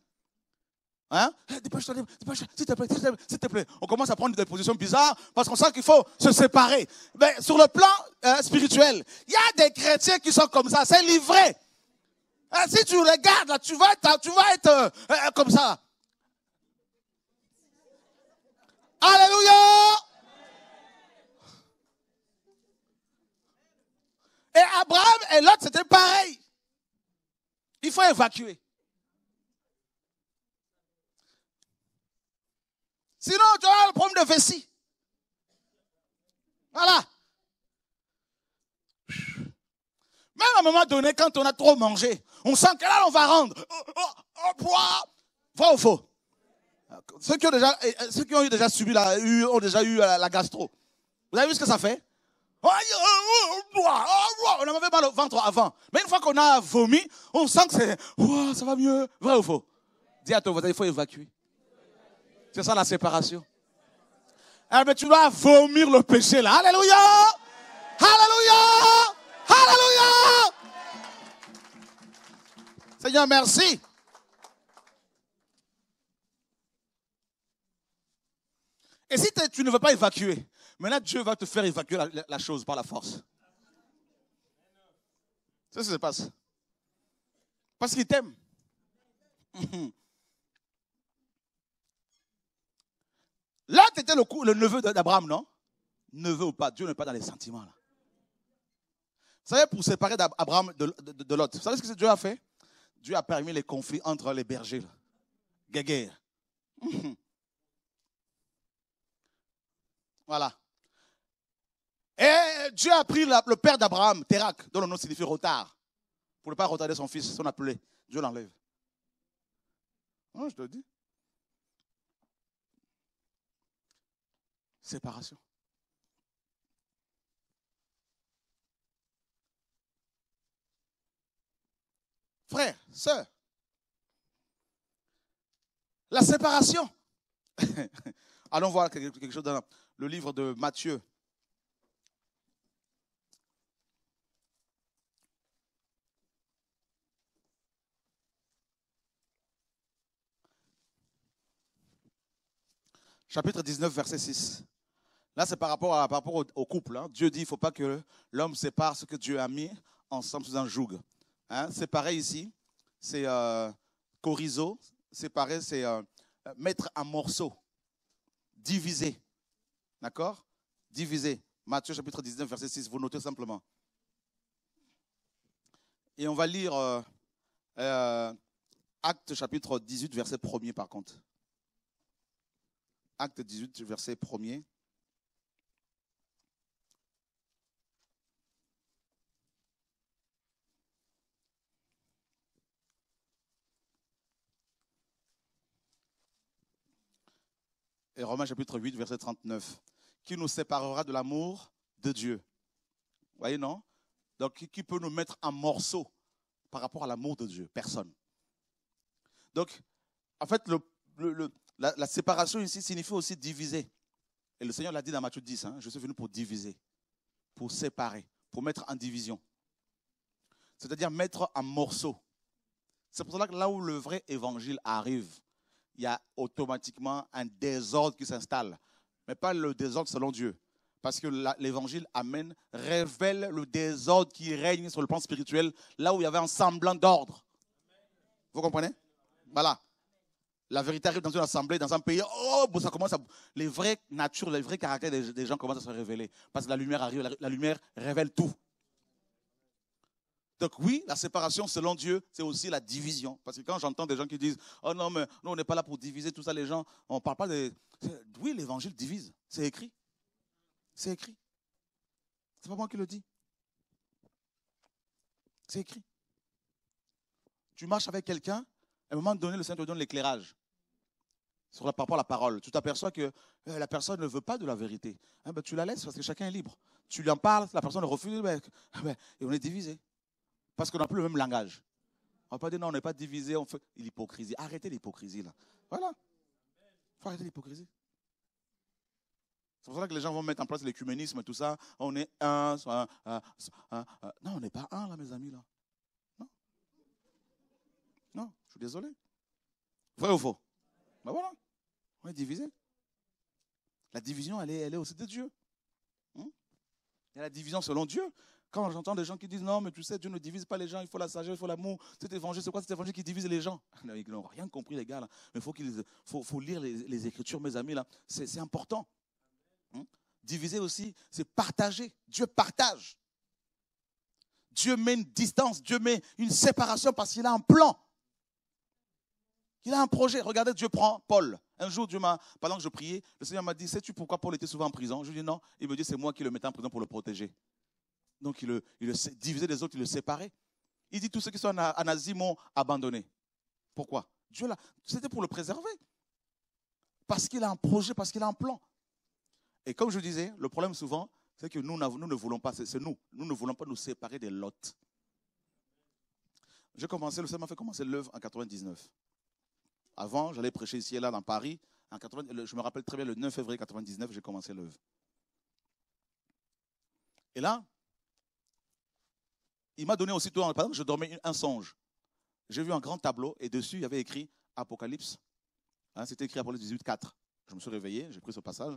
Hein eh, dépêche-toi, dépêche-toi, s'il te plaît, s'il te plaît. On commence à prendre des positions bizarres parce qu'on sent qu'il faut se séparer. Mais sur le plan euh, spirituel, il y a des chrétiens qui sont comme ça, c'est livré. Hein, si tu regardes, là, tu vas être, tu vas être euh, euh, comme ça. Alléluia. Et Abraham et l'autre, c'était pareil. Il faut évacuer. Sinon, tu auras le problème de vessie. Voilà. Même à un moment donné, quand on a trop mangé, on sent que là, on va rendre. Oh, oh, oh, ou faux euh, ceux qui ont déjà, euh, euh, ceux qui ont déjà subi la, ont déjà eu la gastro. Vous avez vu ce que ça fait On avait mal au ventre avant. Mais une fois qu'on a vomi, on sent que c'est, ça va mieux. Vrai ou faux Dis à ton voisin, il faut évacuer. C'est ça la séparation. Eh tu dois vomir le péché là. Alléluia Alléluia Alléluia Seigneur, merci. Et si tu ne veux pas évacuer, maintenant Dieu va te faire évacuer la, chose par la force. C'est ce qui se passe. Parce qu'il t'aime. <laughs> Là, tu étais le, neveu d'Abraham, non Neveu ou pas, Dieu n'est pas dans les sentiments. Là. Vous savez, pour séparer Abraham de, l'autre, vous savez ce que Dieu a fait Dieu a permis les conflits entre les bergers. Guerre. <laughs> Voilà. Et Dieu a pris le père d'Abraham, Terak, dont le nom signifie retard, pour ne pas retarder son fils, son appelé. Dieu l'enlève. Non, je te le dis. Séparation. Frère, sœurs, la séparation. <laughs> Allons voir quelque chose dans le livre de Matthieu. Chapitre 19, verset 6. Là, c'est par rapport, à, par rapport au, couple. Hein. Dieu dit, il ne faut pas que l'homme sépare ce que Dieu a mis ensemble sous un joug. Hein. C'est pareil ici. C'est euh, chorizo. corizo. C'est c'est euh, mettre un morceau. diviser. D'accord Divisé. Matthieu chapitre 19, verset 6, vous notez simplement. Et on va lire euh, euh, Acte chapitre 18, verset 1er par contre. Acte 18, verset 1er. et Romains chapitre 8, verset 39. Qui nous séparera de l'amour de Dieu Vous voyez, non Donc, qui peut nous mettre en morceaux par rapport à l'amour de Dieu Personne. Donc, en fait, la, séparation ici signifie aussi diviser. Et le Seigneur l'a dit dans Matthieu 10, hein, je suis venu pour diviser, pour séparer, pour mettre en division. C'est-à-dire mettre en morceaux. C'est pour cela que là où le vrai évangile arrive, il y a automatiquement un désordre qui s'installe. Mais pas le désordre selon Dieu. Parce que l'évangile amène, révèle le désordre qui règne sur le plan spirituel, là où il y avait un semblant d'ordre. Vous comprenez Voilà. La vérité arrive dans une assemblée, dans un pays. Oh, ça commence à... Les vraies natures, les vrais caractères des, gens commencent à se révéler. Parce que la lumière arrive, la lumière révèle tout. Donc oui, la séparation selon Dieu, c'est aussi la division. Parce que quand j'entends des gens qui disent, oh non, mais nous, on n'est pas là pour diviser tout ça, les gens, on ne parle pas de... Oui, l'évangile divise, c'est écrit. C'est écrit. C'est pas moi qui le dis. C'est écrit. Tu marches avec quelqu'un, à un moment donné, le saint te donne l'éclairage sur la, par rapport à la parole. Tu t'aperçois que euh, la personne ne veut pas de la vérité. Ah, ben, tu la laisses parce que chacun est libre. Tu lui en parles, la personne refuse, ben, ben, et on est divisé. Parce qu'on n'a plus le même langage. On ne va pas dire non, on n'est pas divisé, on fait l'hypocrisie. Arrêtez l'hypocrisie là. Voilà. Il faut arrêter l'hypocrisie. C'est pour ça que les gens vont mettre en place l'écuménisme, tout ça. On est un, un, un Non, on n'est pas un là, mes amis là. Non. Non, je suis désolé. Vrai ou faux Ben voilà. On est divisé. La division, elle est, elle est aussi de Dieu. Hmm? Il y a la division selon Dieu j'entends des gens qui disent non, mais tu sais, Dieu ne divise pas les gens, il faut la sagesse, il faut l'amour. Cet évangile, c'est quoi cet évangile qui divise les gens <laughs> Ils n'ont rien compris, les gars. Mais il faut, qu'ils, faut, lire les, Écritures, mes amis. là. C'est, important. Hein? Diviser aussi, c'est partager. Dieu partage. Dieu met une distance, Dieu met une séparation parce qu'il a un plan. Il a un projet. Regardez, Dieu prend Paul. Un jour, Dieu m'a, pendant que je priais, le Seigneur m'a dit, sais-tu pourquoi Paul était souvent en prison Je lui ai dit non. Il me dit, c'est moi qui le mettais en prison pour le protéger. Donc il le, divisait des autres, il le séparait. Il dit tous ceux qui sont en, Asie m'ont abandonné. Pourquoi Dieu là, C'était pour le préserver. Parce qu'il a un projet, parce qu'il a un plan. Et comme je disais, le problème souvent, c'est que nous, ne voulons pas, c'est nous, nous ne voulons pas nous séparer des lots. J'ai commencé, le Seigneur m'a fait commencer l'œuvre en 99. Avant, j'allais prêcher ici et là dans Paris. En je me rappelle très bien, le 9 février 99, j'ai commencé l'œuvre. Et là, il m'a donné aussitôt, pendant que je dormais un songe. J'ai vu un grand tableau et dessus, il y avait écrit Apocalypse. Hein, c'était écrit Apocalypse 18, Je me suis réveillé, j'ai pris ce passage.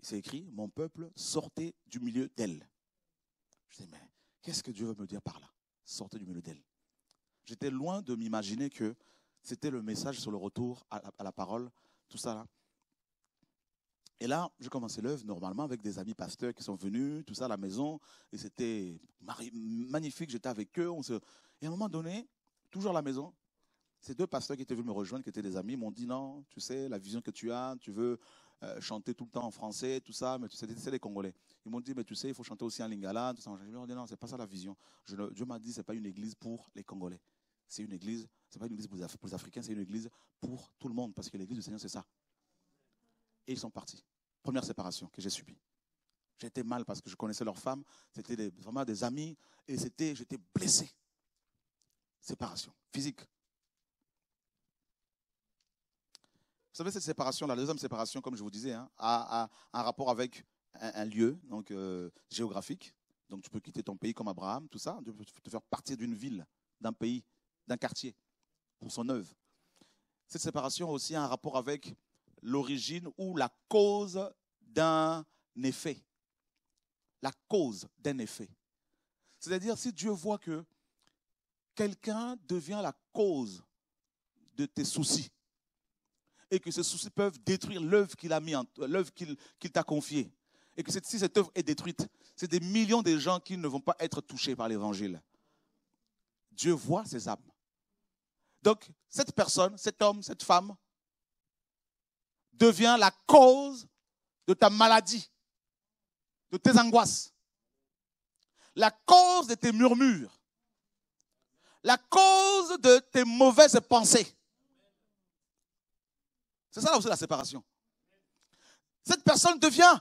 il s'est écrit Mon peuple sortez du milieu d'elle. Je disais, Mais qu'est-ce que Dieu veut me dire par là Sortez du milieu d'elle. J'étais loin de m'imaginer que c'était le message sur le retour à la parole, tout ça là. Et là, je commençais l'œuvre normalement avec des amis pasteurs qui sont venus, tout ça à la maison. Et c'était magnifique, j'étais avec eux. On se... Et à un moment donné, toujours à la maison, ces deux pasteurs qui étaient venus me rejoindre, qui étaient des amis, m'ont dit non, tu sais, la vision que tu as, tu veux euh, chanter tout le temps en français, tout ça, mais tu sais, c'est des Congolais. Ils m'ont dit, mais tu sais, il faut chanter aussi en lingala, tout ça. Je leur ai dit non, c'est pas ça la vision. Dieu m'a dit, n'est pas une église pour les Congolais. C'est une église, c'est pas une église pour les Africains, c'est une église pour tout le monde, parce que l'église du Seigneur, c'est ça et ils sont partis. Première séparation que j'ai subie. J'étais mal parce que je connaissais leurs femmes, c'était vraiment des amis, et c'était, j'étais blessé. Séparation physique. Vous savez, cette séparation, la deuxième séparation, comme je vous disais, hein, a, un rapport avec un, lieu donc, euh, géographique. Donc tu peux quitter ton pays comme Abraham, tout ça. Tu peux te faire partir d'une ville, d'un pays, d'un quartier, pour son œuvre. Cette séparation a aussi un rapport avec l'origine ou la cause d'un effet. La cause d'un effet. C'est-à-dire si Dieu voit que quelqu'un devient la cause de tes soucis et que ces soucis peuvent détruire l'œuvre qu'il a mis, euh, l'œuvre qu'il t'a confiée, et que si cette œuvre est détruite, c'est des millions de gens qui ne vont pas être touchés par l'Évangile. Dieu voit ces âmes. Donc cette personne, cet homme, cette femme devient la cause de ta maladie, de tes angoisses, la cause de tes murmures, la cause de tes mauvaises pensées. C'est ça aussi la séparation. Cette personne devient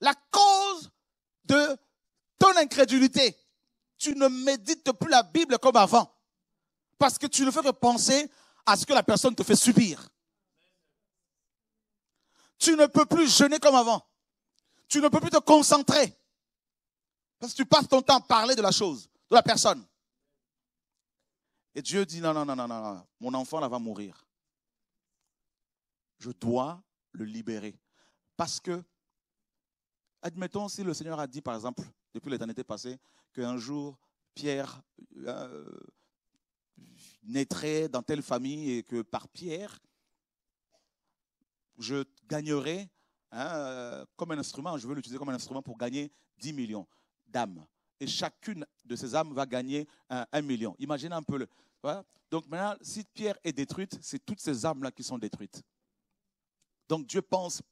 la cause de ton incrédulité. Tu ne médites plus la Bible comme avant parce que tu ne fais que penser à ce que la personne te fait subir. Tu ne peux plus jeûner comme avant. Tu ne peux plus te concentrer. Parce que tu passes ton temps à parler de la chose, de la personne. Et Dieu dit, non, non, non, non, non, mon enfant là va mourir. Je dois le libérer. Parce que, admettons, si le Seigneur a dit, par exemple, depuis l'éternité passée, qu'un jour, Pierre euh, naîtrait dans telle famille et que par Pierre, je gagnerai hein, euh, comme un instrument, je veux l'utiliser comme un instrument pour gagner 10 millions d'âmes. Et chacune de ces âmes va gagner un, million. Imaginez un peu le. Donc maintenant, si Pierre est détruite, c'est toutes ces âmes-là qui sont détruites. Donc Dieu pense,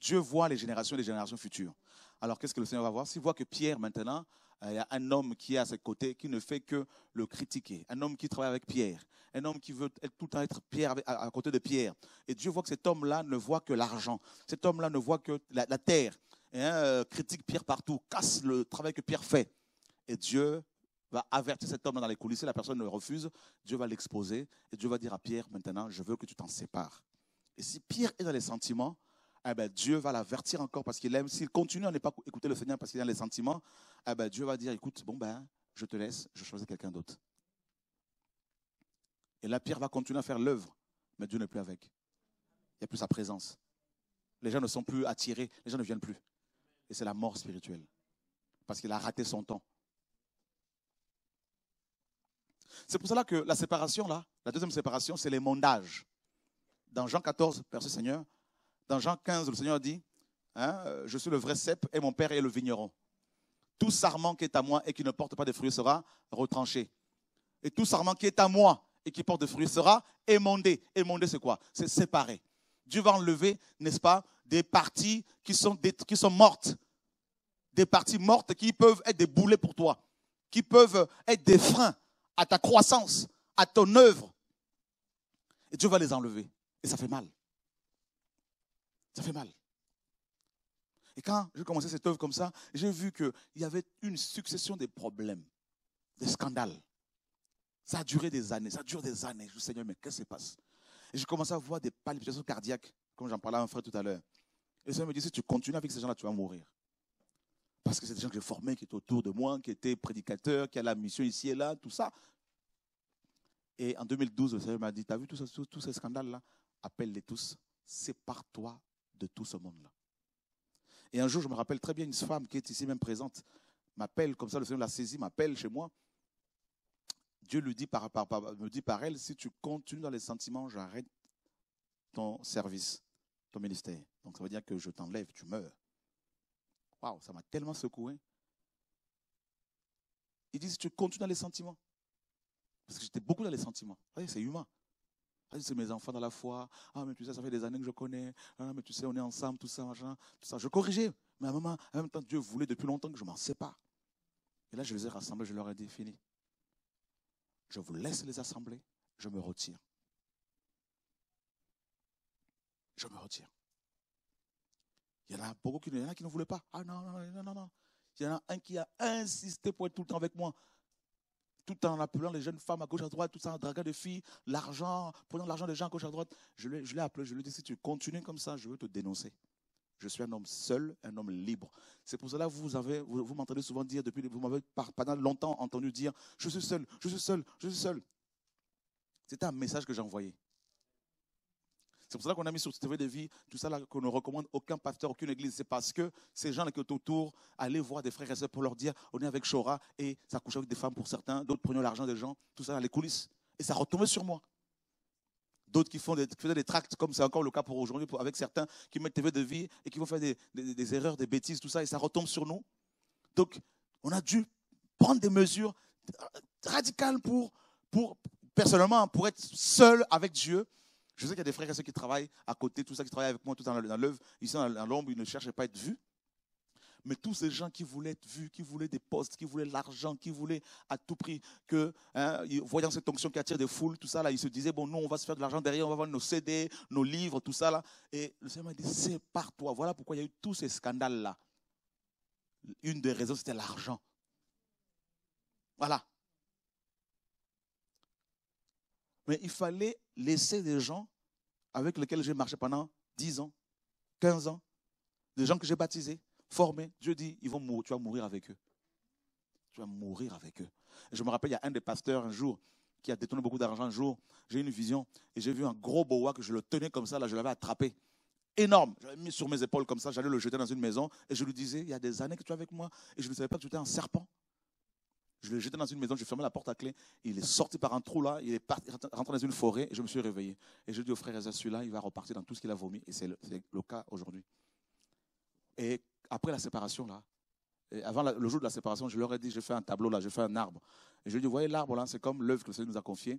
Dieu voit les générations et les générations futures. Alors qu'est-ce que le Seigneur va voir S'il voit que Pierre maintenant euh, il y a un homme qui est à ses côtés, qui ne fait que le critiquer. Un homme qui travaille avec Pierre. Un homme qui veut tout le temps être Pierre à, côté de Pierre. Et Dieu voit que cet homme-là ne voit que l'argent. Cet homme-là ne voit que la, terre. Euh, critique Pierre partout, casse le travail que Pierre fait. Et Dieu va avertir cet homme dans les coulisses. La personne le refuse. Dieu va l'exposer. Et Dieu va dire à Pierre, maintenant, je veux que tu t'en sépares. Et si Pierre est dans les sentiments, eh ben, Dieu va l'avertir encore parce qu'il aime. S'il continue à ne pas écouter le Seigneur parce qu'il a les sentiments, eh ben Dieu va dire, écoute, bon ben, je te laisse, je choisis quelqu'un d'autre. Et la Pierre va continuer à faire l'œuvre, mais Dieu n'est plus avec. Il n'y a plus sa présence. Les gens ne sont plus attirés, les gens ne viennent plus. Et c'est la mort spirituelle. Parce qu'il a raté son temps. C'est pour cela que la séparation, là, la deuxième séparation, c'est les mondages. Dans Jean 14, verset Seigneur, dans Jean 15, le Seigneur dit, hein, euh, je suis le vrai cep et mon Père est le vigneron. Tout sarment qui est à moi et qui ne porte pas de fruits sera retranché. Et tout sarment qui est à moi et qui porte de fruits sera émondé. Émondé, c'est quoi C'est séparé. Dieu va enlever, n'est-ce pas, des parties qui sont, qui sont mortes. Des parties mortes qui peuvent être des boulets pour toi, qui peuvent être des freins à ta croissance, à ton œuvre. Et Dieu va les enlever. Et ça fait mal. Ça fait mal. Et quand j'ai commencé cette œuvre comme ça, j'ai vu qu'il y avait une succession de problèmes, de scandales. Ça a duré des années, ça dure des années. Je dis, Seigneur, mais qu'est-ce qui se passe Et j'ai commencé à voir des palpitations cardiaques, comme j'en parlais à un frère tout à l'heure. Et le Seigneur me dit, si tu continues avec ces gens-là, tu vas mourir. Parce que c'est des gens que j'ai formés, qui étaient autour de moi, qui étaient prédicateurs, qui a la mission ici et là, tout ça. Et en 2012, le Seigneur m'a dit, t'as vu tous ces, tous ces scandales-là Appelle-les tous, sépare-toi de tout ce monde-là. Et un jour, je me rappelle très bien une femme qui est ici même présente, m'appelle, comme ça le Seigneur l'a saisie, m'appelle chez moi. Dieu lui dit par, me dit par elle, si tu continues dans les sentiments, j'arrête ton service, ton ministère. Donc ça veut dire que je t'enlève, tu meurs. Waouh, ça m'a tellement secoué. Il dit, si tu continues dans les sentiments, parce que j'étais beaucoup dans les sentiments, c'est humain. Ah, c'est mes enfants dans la foi. Ah, mais tu sais, ça fait des années que je connais. Ah, mais tu sais, on est ensemble, tout ça, machin, tout ça. Je corrigeais. Mais à un moment, en même temps, Dieu voulait depuis longtemps que je m'en sépare. Et là, je les ai rassemblés, je leur ai dit, fini. Je vous laisse les assembler, je me retire. Je me retire. Il y en a beaucoup qui, qui ne voulaient pas. Ah non, non, non, non, non. Il y en a un qui a insisté pour être tout le temps avec moi tout en appelant les jeunes femmes à gauche, à droite, tout ça, en draguant des filles, l'argent, prenant l'argent des gens à gauche, à droite. Je l'ai appelé, je lui ai dit, si tu continues comme ça, je veux te dénoncer. Je suis un homme seul, un homme libre. C'est pour cela que vous m'entendez souvent dire, depuis, vous m'avez pendant longtemps entendu dire, je suis seul, je suis seul, je suis seul. C'était un message que j'ai envoyé. C'est pour ça qu'on a mis sur TV de vie tout ça là qu'on ne recommande aucun pasteur, aucune église. C'est parce que ces gens-là qui sont autour allaient voir des frères et sœurs pour leur dire on est avec Chora et ça couchait avec des femmes pour certains, d'autres prenaient l'argent des gens, tout ça dans les coulisses. Et ça retombait sur moi. D'autres qui, font des, faisaient des tracts, comme c'est encore le cas pour aujourd'hui, avec certains qui mettent TV de vie et qui vont faire des, erreurs, des bêtises, tout ça, et ça retombe sur nous. Donc, on a dû prendre des mesures radicales pour personnellement, pour être seul avec Dieu, je sais qu'il y a des frères et ceux qui travaillent à côté, tout ça qui travaillent avec moi, tout dans l'œuvre, ils sont dans l'ombre, ils ne cherchent pas à être vus. Mais tous ces gens qui voulaient être vus, qui voulaient des postes, qui voulaient l'argent, qui voulaient à tout prix que, hein, voyant cette onction qui attire des foules, tout ça, là, ils se disaient, bon, nous, on va se faire de l'argent derrière, on va vendre nos CD, nos livres, tout ça, là. Et le Seigneur m'a dit, c'est par toi Voilà pourquoi il y a eu tous ces scandales-là. Une des raisons, c'était l'argent. Voilà. Mais il fallait laisser des gens avec lesquels j'ai marché pendant 10 ans, 15 ans, des gens que j'ai baptisés, formés. Dieu dit, ils vont mourir, tu vas mourir avec eux. Tu vas mourir avec eux. je me rappelle, il y a un des pasteurs un jour qui a détourné beaucoup d'argent un jour. J'ai une vision et j'ai vu un gros boa que je le tenais comme ça, là, je l'avais attrapé. Énorme. l'avais mis sur mes épaules comme ça, j'allais le jeter dans une maison et je lui disais, il y a des années que tu es avec moi et je ne savais pas que tu étais un serpent. Je l'ai jeté dans une maison, j'ai fermé la porte à clé. Il est sorti par un trou là, il est parti, rentré dans une forêt et je me suis réveillé. Et je dis au frère, celui-là, il va repartir dans tout ce qu'il a vomi. Et c'est le, cas aujourd'hui. Et après la séparation là, avant le jour de la séparation, je leur ai dit, je fais un tableau là, j'ai fait un arbre. Et je lui ai dit, vous voyez l'arbre là, c'est comme l'œuvre que le Seigneur nous a confié,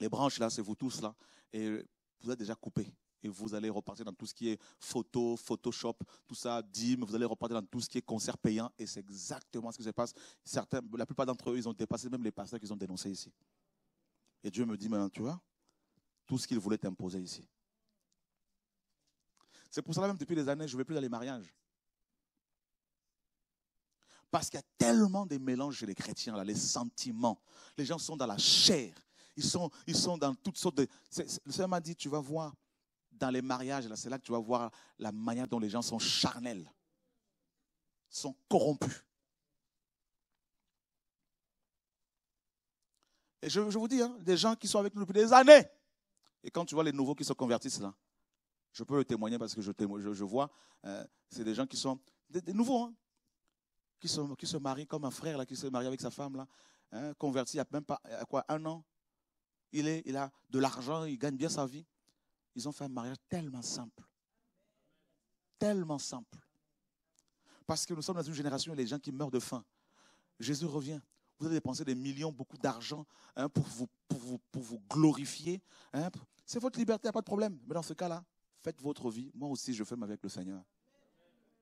Les branches là, c'est vous tous là. Et vous êtes déjà coupés et vous allez repartir dans tout ce qui est photo, Photoshop, tout ça, DIM, vous allez repartir dans tout ce qui est concert payant, et c'est exactement ce qui se passe. Certains, la plupart d'entre eux, ils ont dépassé même les pasteurs qu'ils ont dénoncés ici. Et Dieu me dit maintenant, tu vois, tout ce qu'il voulait t'imposer ici. C'est pour ça même depuis des années, je ne vais plus dans les mariages. Parce qu'il y a tellement de mélanges chez les chrétiens, là, les sentiments. Les gens sont dans la chair. Ils sont, ils sont dans toutes sortes de... Le Seigneur m'a dit, tu vas voir, dans les mariages, c'est là que tu vas voir la manière dont les gens sont charnels, sont corrompus. Et je, vous dis, hein, des gens qui sont avec nous depuis des années. Et quand tu vois les nouveaux qui se convertissent là, je peux le témoigner parce que je, vois, euh, c'est des gens qui sont des, nouveaux, hein, qui, se marient comme un frère là, qui se marie avec sa femme là, hein, converti il n'y a même pas quoi, un an. il a de l'argent, il gagne bien sa vie ils ont fait un mariage tellement simple. Tellement simple. Parce que nous sommes dans une génération où les gens qui meurent de faim. Jésus revient. Vous avez dépensé des millions, beaucoup d'argent hein, pour, vous, pour, vous, pour vous glorifier. Hein. C'est votre liberté, a pas de problème. Mais dans ce cas-là, faites votre vie. Moi aussi, je ferme avec le Seigneur.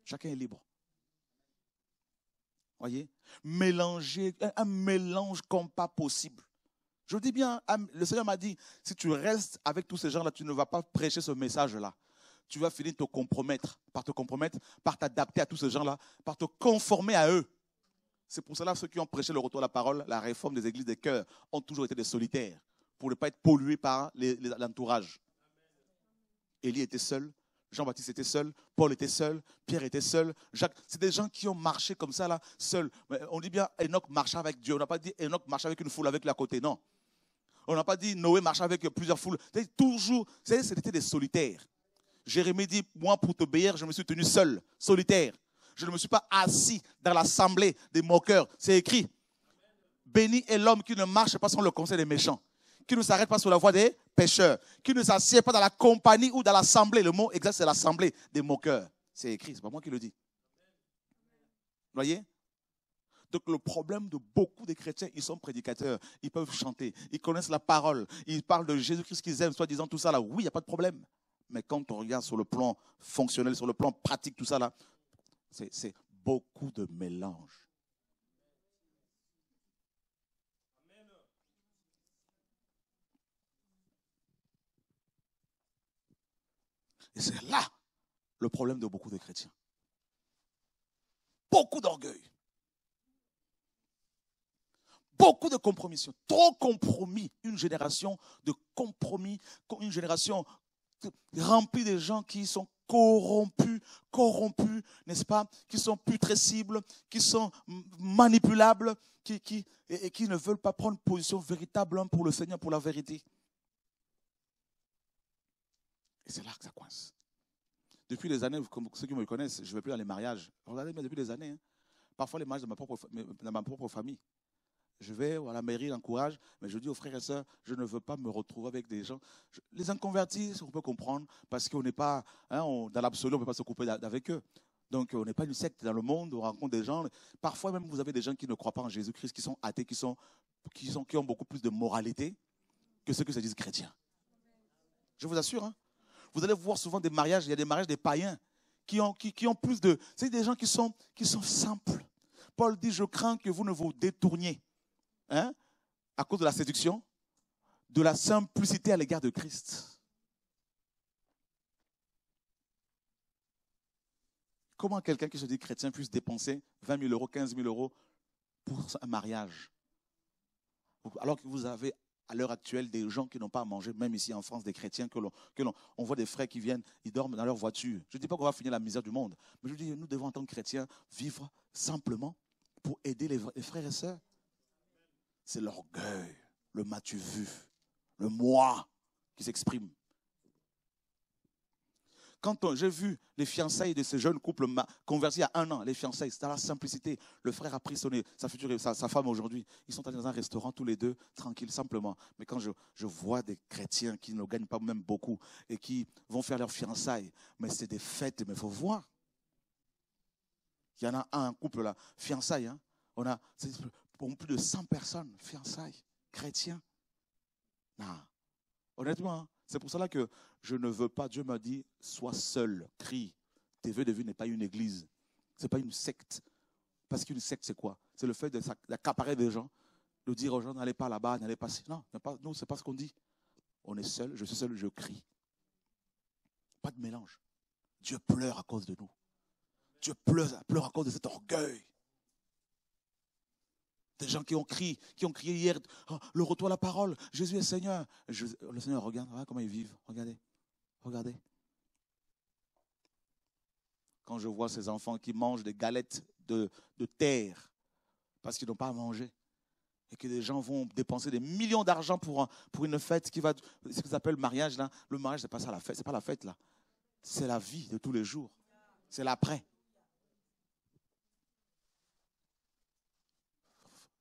Chacun est libre. Voyez Mélanger, un, un mélange comme pas possible. Je dis bien, le Seigneur m'a dit, si tu restes avec tous ces gens-là, tu ne vas pas prêcher ce message-là. Tu vas finir te compromettre, par te compromettre, par t'adapter à tous ces gens-là, par te conformer à eux. C'est pour cela que ceux qui ont prêché le retour à la parole, la réforme des églises des cœurs, ont toujours été des solitaires, pour ne pas être pollués par l'entourage. Élie était seul, Jean-Baptiste était seul, Paul était seul, Pierre était seul, Jacques. C'est des gens qui ont marché comme ça, là, seuls. On dit bien, Enoch marchait avec Dieu. On n'a pas dit Enoch marchait avec une foule avec la côté, non. On n'a pas dit Noé marche avec plusieurs foules. C'est toujours, c'était des solitaires. Jérémie dit, moi pour t'obéir, je me suis tenu seul, solitaire. Je ne me suis pas assis dans l'assemblée des moqueurs. C'est écrit. Béni est l'homme qui ne marche pas sans le conseil des méchants, qui ne s'arrête pas sur la voie des pécheurs, qui ne s'assied pas dans la compagnie ou dans l'assemblée. Le mot exact, c'est l'assemblée des moqueurs. C'est écrit, c'est pas moi qui le dis. Vous Voyez donc le problème de beaucoup de chrétiens, ils sont prédicateurs, ils peuvent chanter, ils connaissent la parole, ils parlent de Jésus-Christ qu'ils aiment, soit disant tout ça là, oui, il n'y a pas de problème. Mais quand on regarde sur le plan fonctionnel, sur le plan pratique, tout ça là, c'est beaucoup de mélange. Et c'est là le problème de beaucoup de chrétiens. Beaucoup d'orgueil beaucoup de compromissions, trop compromis, une génération de compromis, une génération remplie de gens qui sont corrompus, corrompus, n'est-ce pas, qui sont putrescibles, qui sont manipulables, qui, qui, et, qui ne veulent pas prendre position véritable pour le Seigneur, pour la vérité. Et c'est là que ça coince. Depuis les années, ceux qui me connaissent, je ne vais plus dans les mariages. Regardez, mais depuis des années, hein. parfois les mariages de ma propre, dans ma propre famille, je vais à la mairie, j'encourage, mais je dis aux frères et sœurs, je ne veux pas me retrouver avec des gens. les inconvertis, on peut comprendre, parce qu'on n'est pas, hein, dans l'absolu, on ne peut pas se couper avec eux. Donc on n'est pas une secte dans le monde, on rencontre des gens. Parfois même vous avez des gens qui ne croient pas en Jésus-Christ, qui sont athées, qui, sont, qui, sont, qui ont beaucoup plus de moralité que ceux qui se disent chrétiens. Je vous assure. Hein. Vous allez voir souvent des mariages, il y a des mariages des païens qui ont, qui, qui ont plus de... C'est des gens qui sont, qui sont simples. Paul dit, je crains que vous ne vous détourniez Hein? à cause de la séduction, de la simplicité à l'égard de Christ. Comment quelqu'un qui se dit chrétien puisse dépenser 20 000 euros, 15 000 euros pour un mariage Alors que vous avez à l'heure actuelle des gens qui n'ont pas à manger, même ici en France, des chrétiens que l'on, on voit des frères qui viennent, ils dorment dans leur voiture. Je ne dis pas qu'on va finir la misère du monde, mais je dis nous devons en tant que chrétiens vivre simplement pour aider les frères et sœurs c'est l'orgueil, le m'as-tu vu, le moi qui s'exprime. Quand j'ai vu les fiançailles de ce jeune couple converti à un an, les fiançailles, c'est dans la simplicité. Le frère a pris son, sa future sa, femme aujourd'hui. Ils sont allés dans un restaurant tous les deux, tranquilles, simplement. Mais quand je, vois des chrétiens qui ne gagnent pas même beaucoup et qui vont faire leurs fiançailles, mais c'est des fêtes, mais il faut voir. Il y en a un, couple là, fiançailles. Hein. On a pour plus de 100 personnes, fiançailles, chrétiens. Non. Honnêtement, c'est pour cela que je ne veux pas. Dieu m'a dit, sois seul, crie. Tes de vie n'est pas une église, ce n'est pas une secte. Parce qu'une secte, c'est quoi C'est le fait d'accaparer des gens, de dire aux gens, n'allez pas là-bas, n'allez pas... Non, ce n'est c'est pas ce qu'on dit. On est seul, je suis seul, je crie. Pas de mélange. Dieu pleure à cause de nous. Dieu pleure, pleure à cause de cet orgueil. Des gens qui ont crié, qui ont crié hier, oh, le retour à la parole, Jésus est Seigneur. le Seigneur, regarde, regarde comment ils vivent. Regardez, regardez. Quand je vois ces enfants qui mangent des galettes de, de terre parce qu'ils n'ont pas à manger, et que des gens vont dépenser des millions d'argent pour, pour une fête qui va, ce qu'ils appellent mariage là, le mariage c'est pas ça la fête, c'est pas la fête là, c'est la vie de tous les jours, c'est l'après.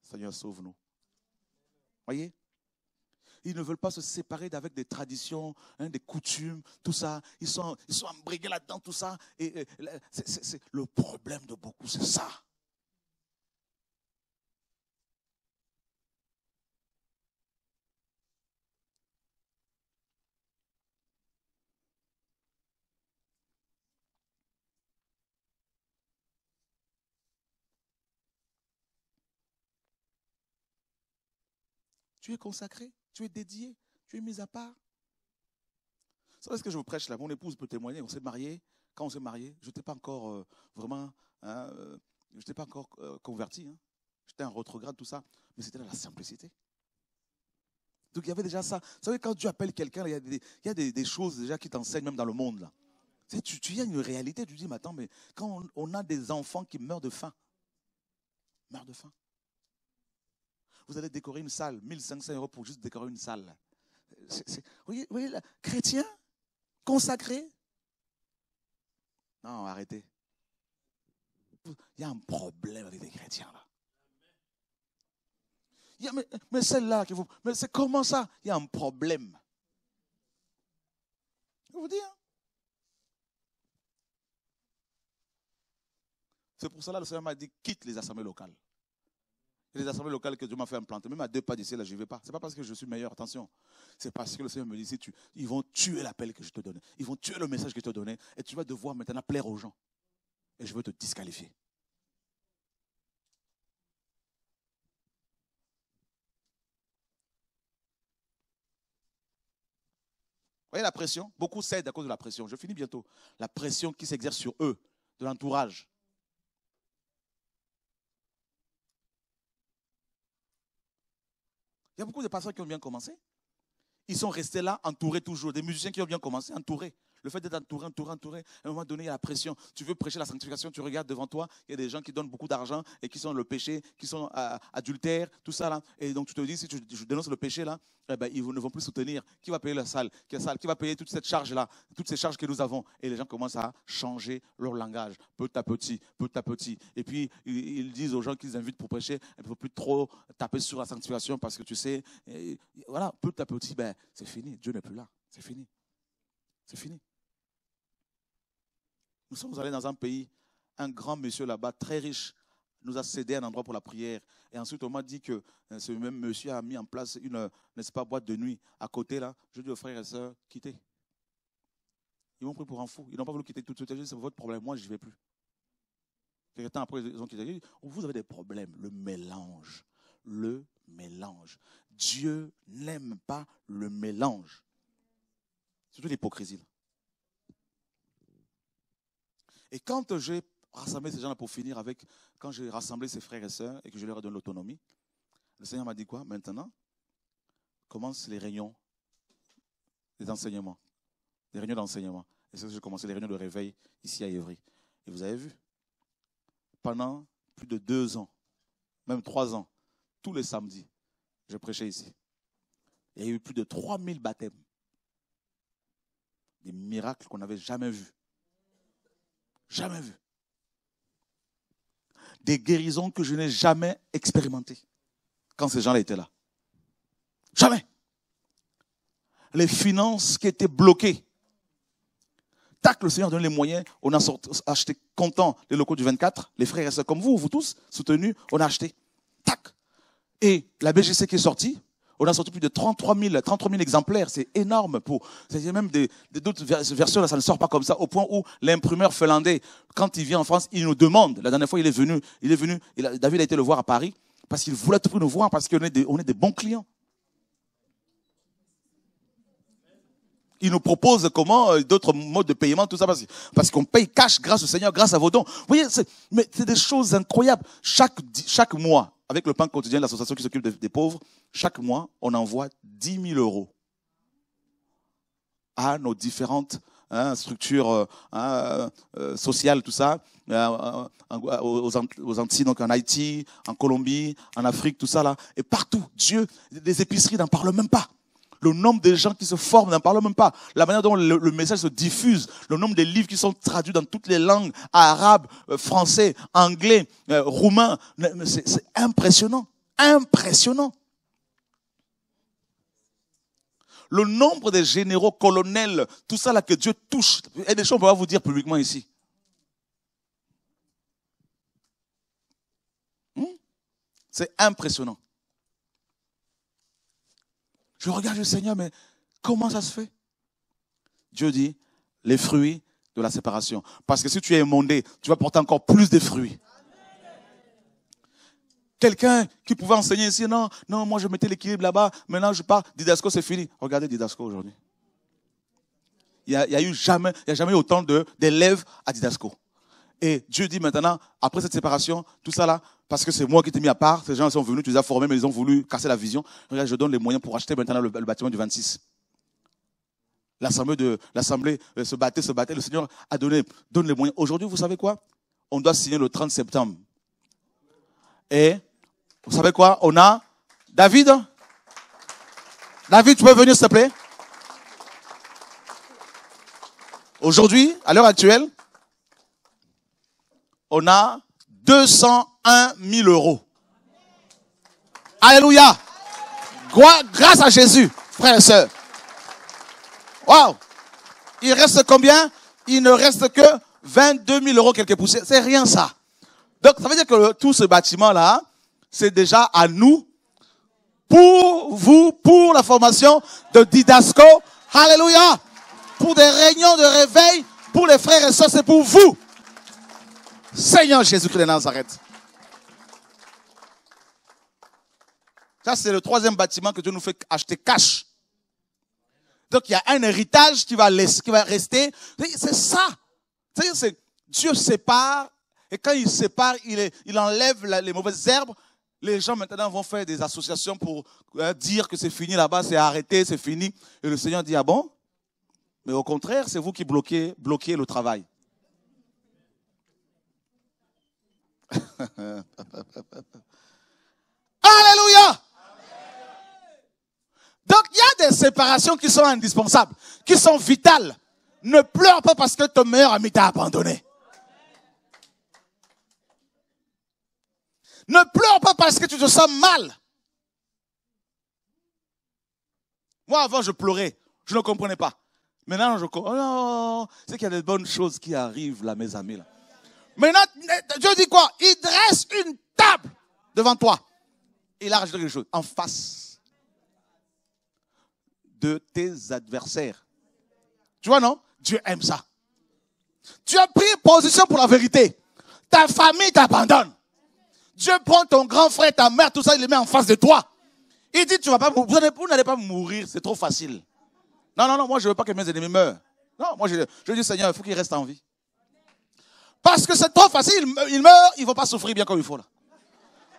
Seigneur, sauve-nous. Voyez Ils ne veulent pas se séparer d'avec des traditions, hein, des coutumes, tout ça. Ils sont, ils sont embrigués là-dedans, tout ça. Et, c'est le problème de beaucoup, c'est ça. Tu es consacré, tu es dédié, tu es mis à part. C'est savez ce que je vous prêche là. Mon épouse peut témoigner, on s'est marié. Quand on s'est marié, je n'étais pas encore euh, vraiment, hein, euh, pas encore euh, converti. Hein. J'étais un retrograde, tout ça. Mais c'était la simplicité. Donc il y avait déjà ça. Vous savez, quand tu appelles quelqu'un, il y a, des, choses déjà qui t'enseignent même dans le monde. Là. Tu, tu, y as une réalité, tu dis, mais attends, mais quand on a des enfants qui meurent de faim, meurent de faim vous allez décorer une salle, 1500 euros pour juste décorer une salle. vous voyez, là, chrétien, consacré. Non, arrêtez. Il y a un problème avec les chrétiens là. mais, celle-là, vous... mais c'est comment ça Il y a un problème. Je vous dis. Hein. c'est pour cela que le Seigneur m'a dit quitte les assemblées locales. Les assemblées locales que Dieu m'a fait implanter. Même à deux pas d'ici, là, je ne vais pas. Ce n'est pas parce que je suis meilleur, attention. C'est parce que le Seigneur me dit, ils vont tuer l'appel que je te donne, Ils vont tuer le message que je te donnais. Et tu vas devoir maintenant plaire aux gens. Et je veux te disqualifier. Vous voyez la pression Beaucoup cèdent à cause de la pression. Je finis bientôt. La pression qui s'exerce sur eux, de l'entourage. Il y a beaucoup de pasteurs qui ont bien commencé. Ils sont restés là, entourés toujours. Des musiciens qui ont bien commencé, entourés le fait d'être entouré, entouré, entouré, à un moment donné, il y a la pression. Tu veux prêcher la sanctification, tu regardes devant toi, il y a des gens qui donnent beaucoup d'argent et qui sont le péché, qui sont euh, adultères, tout ça là. Et donc tu te dis, si tu, je dénonce le péché là, eh ben, ils ne vont plus soutenir. Qui va payer la salle Qui, salle Qui va payer toute cette charge là Toutes ces charges que nous avons Et les gens commencent à changer leur langage, Peu à petit, peu à petit. Et puis ils, disent aux gens qu'ils invitent pour prêcher, il eh ne ben, faut plus trop taper sur la sanctification parce que tu sais, voilà, peu à petit, ben, c'est fini. Dieu n'est plus là. C'est fini. C'est fini. Nous sommes allés dans un pays, un grand monsieur là-bas, très riche, nous a cédé un endroit pour la prière. Et ensuite, on m'a dit que euh, ce même monsieur a mis en place une, euh, n'est-ce pas, boîte de nuit à côté là. Je dis aux frères et sœurs, quittez. Ils m'ont pris pour un fou. Ils n'ont pas voulu quitter tout de suite. C'est votre problème. Moi, je n'y vais plus. Quelques temps après, ils ont quitté. Oh, vous avez des problèmes. Le mélange. Le mélange. Dieu n'aime pas le mélange. C'est toute l'hypocrisie. Et quand j'ai rassemblé ces gens-là pour finir avec, quand j'ai rassemblé ces frères et sœurs et que je leur ai donné l'autonomie, le Seigneur m'a dit quoi Maintenant, commence les réunions des enseignements, les réunions d'enseignement. Et c'est ce que j'ai commencé, les réunions de réveil ici à Évry. Et vous avez vu, pendant plus de deux ans, même trois ans, tous les samedis, je prêchais ici. Il y a eu plus de 3000 baptêmes. Des miracles qu'on n'avait jamais vus. Jamais vu. Des guérisons que je n'ai jamais expérimentées quand ces gens-là étaient là. Jamais. Les finances qui étaient bloquées. Tac, le Seigneur donne les moyens. On a acheté content les locaux du 24. Les frères et sœurs comme vous, vous tous, soutenus, on a acheté. Tac. Et la BGC qui est sortie, on a sorti plus de 33 000, 33 000 exemplaires. C'est énorme pour, c'est même des, d'autres versions, là, ça ne sort pas comme ça, au point où l'imprimeur finlandais, quand il vient en France, il nous demande, la dernière fois, il est venu, il est venu, David a été le voir à Paris, parce qu'il voulait tout nous voir, parce qu'on est des, on est bons clients. il nous propose comment euh, d'autres modes de paiement, tout ça, parce, parce qu'on paye cash grâce au Seigneur, grâce à vos dons. Vous voyez, c'est, mais c'est des choses incroyables. Chaque, chaque mois, avec le pain quotidien, l'association qui s'occupe des, pauvres, chaque mois, on envoie 10 000 euros à nos différentes hein, structures euh, hein, euh, sociales, tout ça, euh, aux, Antilles, donc en Haïti, en Colombie, en Afrique, tout ça là, et partout, Dieu, les épiceries n'en parlent même pas le nombre de gens qui se forment, n'en parlons même pas, la manière dont le, message se diffuse, le nombre de livres qui sont traduits dans toutes les langues, arabe, euh, français, anglais, euh, roumain, c'est impressionnant, impressionnant. Le nombre des généraux, colonels, tout ça là que Dieu touche, et des choses qu'on pas vous dire publiquement ici. Hmm? C'est impressionnant. Je regarde le Seigneur, mais comment ça se fait Dieu dit, les fruits de la séparation. Parce que si tu es immondé, tu vas porter encore plus de fruits. Quelqu'un qui pouvait enseigner ici, non, non, moi je mettais l'équilibre là-bas, maintenant je pars, Didasco c'est fini. Regardez Didasco aujourd'hui. Il n'y a, eu jamais, a jamais eu autant d'élèves à Didasco. Et Dieu dit maintenant, après cette séparation, tout ça là, parce que c'est moi qui t'ai mis à part. Ces gens sont venus, tu les as formés, mais ils ont voulu casser la vision. Regarde, je donne les moyens pour acheter maintenant le, bâtiment du 26. L'assemblée, de, l'assemblée euh, se battait, se battait. Le Seigneur a donné, donne les moyens. Aujourd'hui, vous savez quoi On doit signer le 30 septembre. Et vous savez quoi On a David. David, tu peux venir, s'il te plaît Aujourd'hui, à l'heure actuelle, on a 200 un mille euros. Alléluia. Grâce à Jésus, frères et sœurs. Waouh. Il reste combien Il ne reste que 22 000 euros quelques poussées. C'est rien ça. Donc ça veut dire que tout ce bâtiment-là, c'est déjà à nous, pour vous, pour la formation de Didasco. Alléluia. Pour des réunions de réveil, pour les frères et sœurs, c'est pour vous. Seigneur Jésus-Christ de Nazareth. Ça, c'est le troisième bâtiment que Dieu nous fait acheter cash. Donc, il y a un héritage qui va, rester. C'est ça. C'est, Dieu sépare. Et quand il sépare, il, enlève les mauvaises herbes. Les gens maintenant vont faire des associations pour euh, dire que c'est fini là-bas, c'est arrêté, c'est fini. Et le Seigneur dit, ah bon Mais au contraire, c'est vous qui bloquez le travail. <laughs> Alléluia donc il y a des séparations qui sont indispensables, qui sont vitales. Ne pleure pas parce que ton meilleur ami t'a abandonné. Ne pleure pas parce que tu te sens mal. Moi, avant, je pleurais. Je ne comprenais pas. Maintenant, je comprends. Oh c'est qu'il y a des bonnes choses qui arrivent, là, mes amis. Là. Maintenant, Dieu dit quoi Il dresse une table devant toi. Il a rajouté quelque chose en face tes adversaires. Tu vois, non Dieu aime ça. Tu as pris position pour la vérité. Ta famille t'abandonne. Dieu prend ton grand frère, ta mère, tout ça, il les met en face de toi. Il dit, tu vas pas, vous, vous n'allez pas mourir, c'est trop facile. Non, non, non, moi je veux pas que mes ennemis meurent. Non, moi je, dis, Seigneur, il faut qu'ils restent en vie. Parce que c'est trop facile, ils meurent, ils vont pas souffrir bien comme il faut là.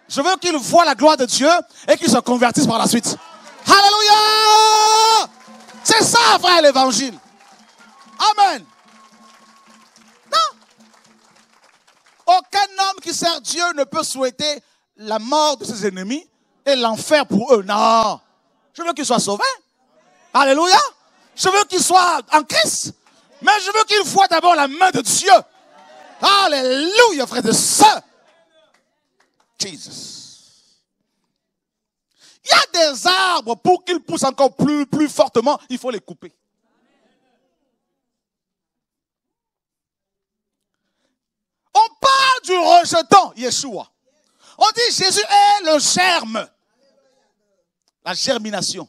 Je veux qu'ils voient la gloire de Dieu et qu'ils se convertissent par la suite. Alléluia! C'est ça, frère, l'évangile. Amen. Non. Aucun homme qui sert Dieu ne peut souhaiter la mort de ses ennemis et l'enfer pour eux. Non. Je veux qu'ils soient sauvés. Alléluia. Je veux qu'ils soient en Christ. Mais je veux qu'ils voient d'abord la main de Dieu. Alléluia, frère de ça, Jesus. Il y a des arbres, pour qu'ils poussent encore plus, plus fortement, il faut les couper. On parle du rejeton, Yeshua. On dit Jésus est le germe. La germination,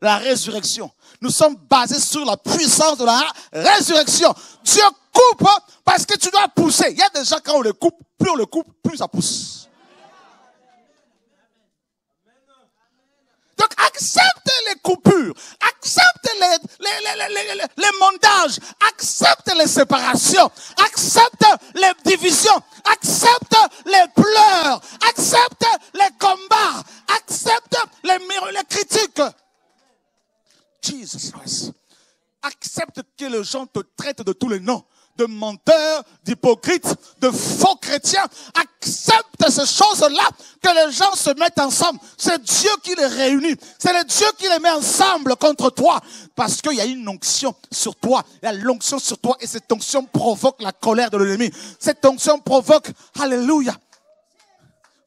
la résurrection. Nous sommes basés sur la puissance de la résurrection. Dieu coupe parce que tu dois pousser. Il y a des gens, quand on les coupe, plus on les coupe, plus ça pousse. Donc accepte les coupures, accepte les, les, mondages, accepte les séparations, accepte les divisions, accepte les pleurs, accepte les combats, accepte les, les critiques. Jesus Christ. Accepte que les gens te traitent de tous les noms de menteurs, d'hypocrites, de faux chrétiens. acceptent ces choses-là, que les gens se mettent ensemble. C'est Dieu qui les réunit. C'est le Dieu qui les met ensemble contre toi. Parce qu'il y a une onction sur toi. Il y a l'onction sur toi. Et cette onction provoque la colère de l'ennemi. Cette onction provoque, alléluia,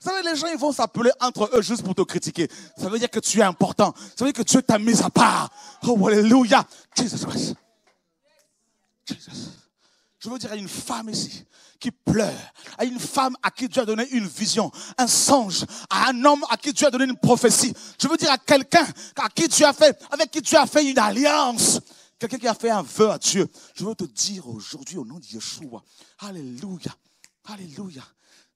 vous savez, les gens, ils vont s'appeler entre eux juste pour te critiquer. Ça veut dire que tu es important. Ça veut dire que es t'a mise à part. Oh, hallelujah. Jesus Christ. Jesus je veux dire à une femme ici qui pleure, à une femme à qui tu as donné une vision, un songe, à un homme à qui tu as donné une prophétie. Je veux dire à quelqu'un à qui tu as fait, avec qui tu as fait une alliance, quelqu'un qui a fait un vœu à Dieu. Je veux te dire aujourd'hui au nom de Yeshua, Alléluia, Alléluia,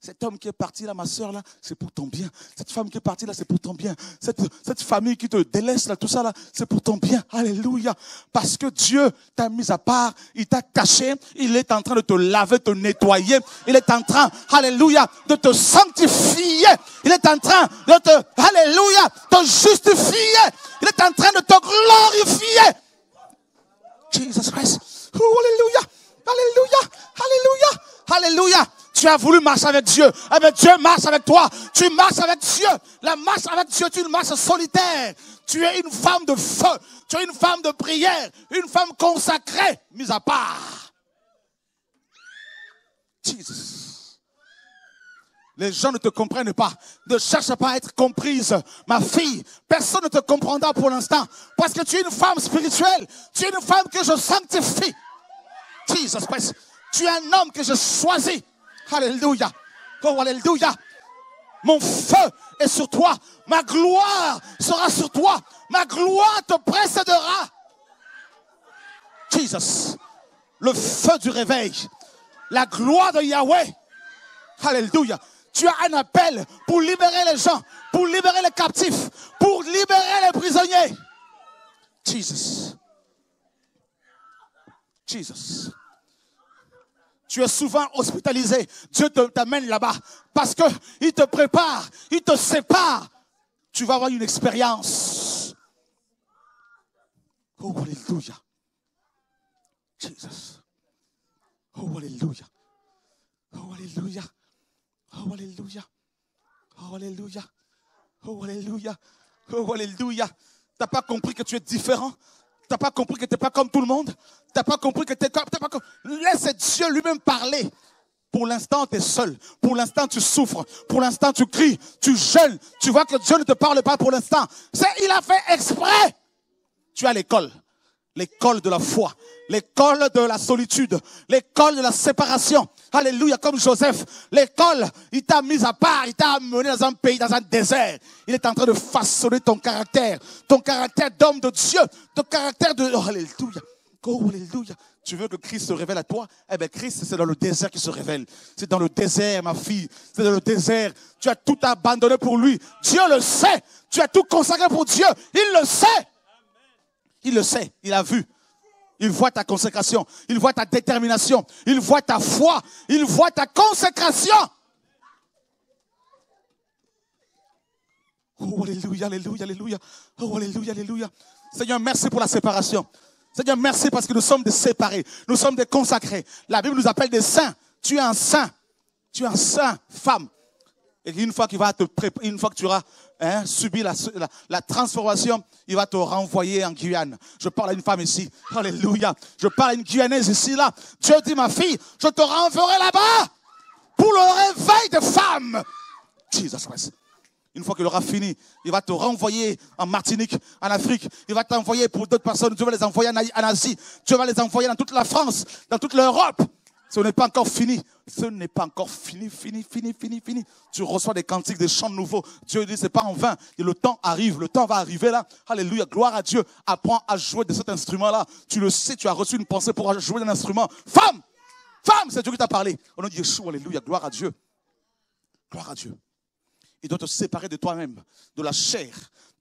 cet homme qui est parti là, ma soeur là, c'est pour ton bien. Cette femme qui est partie là, c'est pour ton bien. Cette, cette famille qui te délaisse là, tout ça là, c'est pour ton bien. Alléluia. Parce que Dieu t'a mis à part, il t'a caché, il est en train de te laver, te nettoyer. Il est en train, alléluia, de te sanctifier. Il est en train de te, alléluia, te justifier. Il est en train de te glorifier. Jesus Christ. Oh, alléluia. Alléluia. Alléluia. Alléluia. Tu as voulu marcher avec Dieu. Avec eh Dieu marche avec toi. Tu marches avec Dieu. La marche avec Dieu, tu une marche solitaire. Tu es une femme de feu. Tu es une femme de prière. Une femme consacrée, mise à part. Jesus. Les gens ne te comprennent pas. Ne cherche pas à être comprise. Ma fille, personne ne te comprendra pour l'instant. Parce que tu es une femme spirituelle. Tu es une femme que je sanctifie. Jesus Tu es un homme que je choisis. Alléluia. Oh, Alléluia. Mon feu est sur toi. Ma gloire sera sur toi. Ma gloire te précédera. Jesus. Le feu du réveil. La gloire de Yahweh. Alléluia. Tu as un appel pour libérer les gens, pour libérer les captifs, pour libérer les prisonniers. Jesus. Jesus. Tu es souvent hospitalisé. Dieu t'amène là-bas parce qu'il te prépare, il te sépare. Tu vas avoir une expérience. Oh, Alléluia. Jesus. Oh, Alléluia. Oh, Alléluia. Oh, Alléluia. Oh, Alléluia. Oh, Alléluia. Oh, Tu n'as pas compris que tu es différent? n'as pas compris que tu n'es pas comme tout le monde? Tu n'as pas compris que es comme, pas comme... Laisse Dieu lui-même parler. Pour l'instant, tu es seul. Pour l'instant, tu souffres. Pour l'instant, tu cries, tu jeûnes. Tu vois que Dieu ne te parle pas pour l'instant. C'est, il a fait exprès. Tu as l'école. L'école de la foi. L'école de la solitude. L'école de la séparation. Alléluia, comme Joseph, l'école, il t'a mis à part, il t'a amené dans un pays, dans un désert. Il est en train de façonner ton caractère, ton caractère d'homme de Dieu, ton caractère de... Oh, alléluia. Oh, alléluia. Tu veux que Christ se révèle à toi Eh bien, Christ, c'est dans le désert qu'il se révèle. C'est dans le désert, ma fille. C'est dans le désert. Tu as tout abandonné pour lui. Dieu le sait. Tu as tout consacré pour Dieu. Il le sait. Il le sait. Il a vu. Il voit ta consécration. Il voit ta détermination. Il voit ta foi. Il voit ta consécration. Oh, alléluia, alléluia, alléluia. Oh, alléluia, alléluia. Seigneur, merci pour la séparation. Seigneur, merci parce que nous sommes des séparés. Nous sommes des consacrés. La Bible nous appelle des saints. Tu es un saint. Tu es un saint, femme. Et une fois, qu'il va te une fois que tu auras hein, la, la, transformation, il va te renvoyer en Guyane. Je parle à une femme ici. Alléluia. Je parle à une Guyanaise ici, là. Dieu dit, ma fille, je te renverrai là-bas pour le réveil des femmes. Jesus Christ. Une fois qu'il aura fini, il va te renvoyer en Martinique, en Afrique. Il va t'envoyer pour d'autres personnes. Tu vas les envoyer en Asie. Tu vas les envoyer dans toute la France, dans toute l'Europe. Ce n'est pas encore fini. Ce n'est pas encore fini, fini, fini, fini, fini. Tu reçois des cantiques, des chants nouveaux. Dieu dit, ce n'est pas en vain. Et le temps arrive. Le temps va arriver là. Alléluia. Gloire à Dieu. Apprends à jouer de cet instrument-là. Tu le sais, tu as reçu une pensée pour jouer d'un instrument. Femme! Femme, c'est Dieu qui t'a parlé. Au nom de Yeshua, alléluia. Gloire à Dieu. Gloire à Dieu. Il doit te séparer de toi-même, de la chair,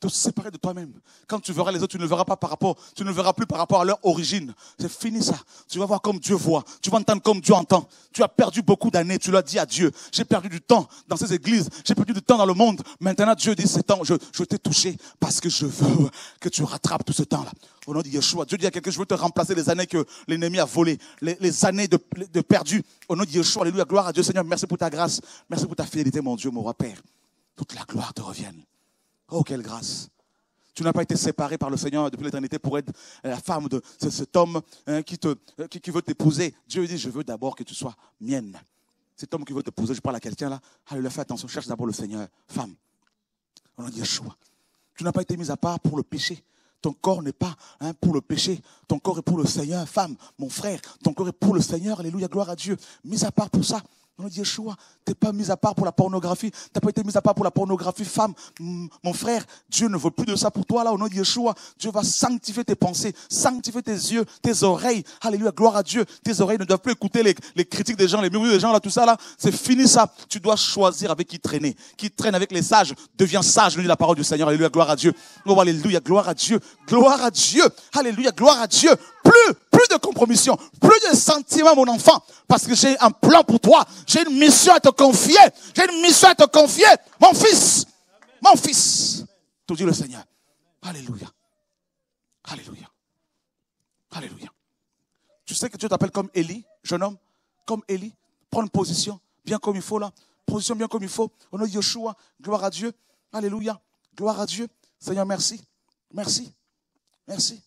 te séparer de toi-même. Quand tu verras les autres, tu ne le verras pas par rapport, tu ne verras plus par rapport à leur origine. C'est fini ça. Tu vas voir comme Dieu voit. Tu vas entendre comme Dieu entend. Tu as perdu beaucoup d'années. Tu l'as dit à Dieu. J'ai perdu du temps dans ces églises. J'ai perdu du temps dans le monde. Maintenant, Dieu dit, c'est temps. Je, je t'ai touché parce que je veux que tu rattrapes tout ce temps-là. Au nom de Yeshua. Dieu dit à quelqu'un, je veux te remplacer les années que l'ennemi a volées. Les, années de, de perdu. Au nom de Yeshua. Alléluia. Gloire à Dieu, Seigneur. Merci pour ta grâce. Merci pour ta fidélité, mon Dieu, mon roi Père. Toute la gloire te revienne. Oh, quelle grâce. Tu n'as pas été séparé par le Seigneur depuis l'éternité pour être la femme de cet homme hein, qui, te, euh, veut t'épouser. Dieu dit, je veux d'abord que tu sois mienne. Cet homme qui veut t'épouser, je parle à quelqu'un là, allez, fais attention, cherche d'abord le Seigneur. Femme, on a dit Yeshua. Tu n'as pas été mise à part pour le péché. Ton corps n'est pas hein, pour le péché. Ton corps est pour le Seigneur. Femme, mon frère, ton corps est pour le Seigneur. Alléluia, gloire à Dieu. Mis à part pour ça. On dit, Yeshua, t'es pas mis à part pour la pornographie. tu T'as pas été mis à part pour la pornographie femme. Mon frère, Dieu ne veut plus de ça pour toi, là, au nom de Yeshua. Dieu va sanctifier tes pensées, sanctifier tes yeux, tes oreilles. Alléluia, gloire à Dieu. Tes oreilles ne doivent plus écouter les, critiques des gens, les murmures des gens, là, tout ça, là. C'est fini ça. Tu dois choisir avec qui traîner. Qui traîne avec les sages, devient sage, lui dit la parole du Seigneur. Alléluia, gloire à Dieu. Oh, alléluia, gloire à Dieu. Gloire à Dieu. Alléluia, gloire à Dieu. Plus, de compromission, plus de sentiments, mon enfant, parce que j'ai un plan pour toi. J'ai une mission à te confier. J'ai une mission à te confier. Mon fils, mon fils, tout dit le Seigneur. Alléluia. Alléluia. Alléluia. Tu sais que Dieu t'appelle comme Élie, jeune homme, comme Élie. une position, bien comme il faut là. Position bien comme il faut. Au nom de Yeshua, gloire à Dieu. Alléluia. Gloire à Dieu. Seigneur, merci. Merci. Merci.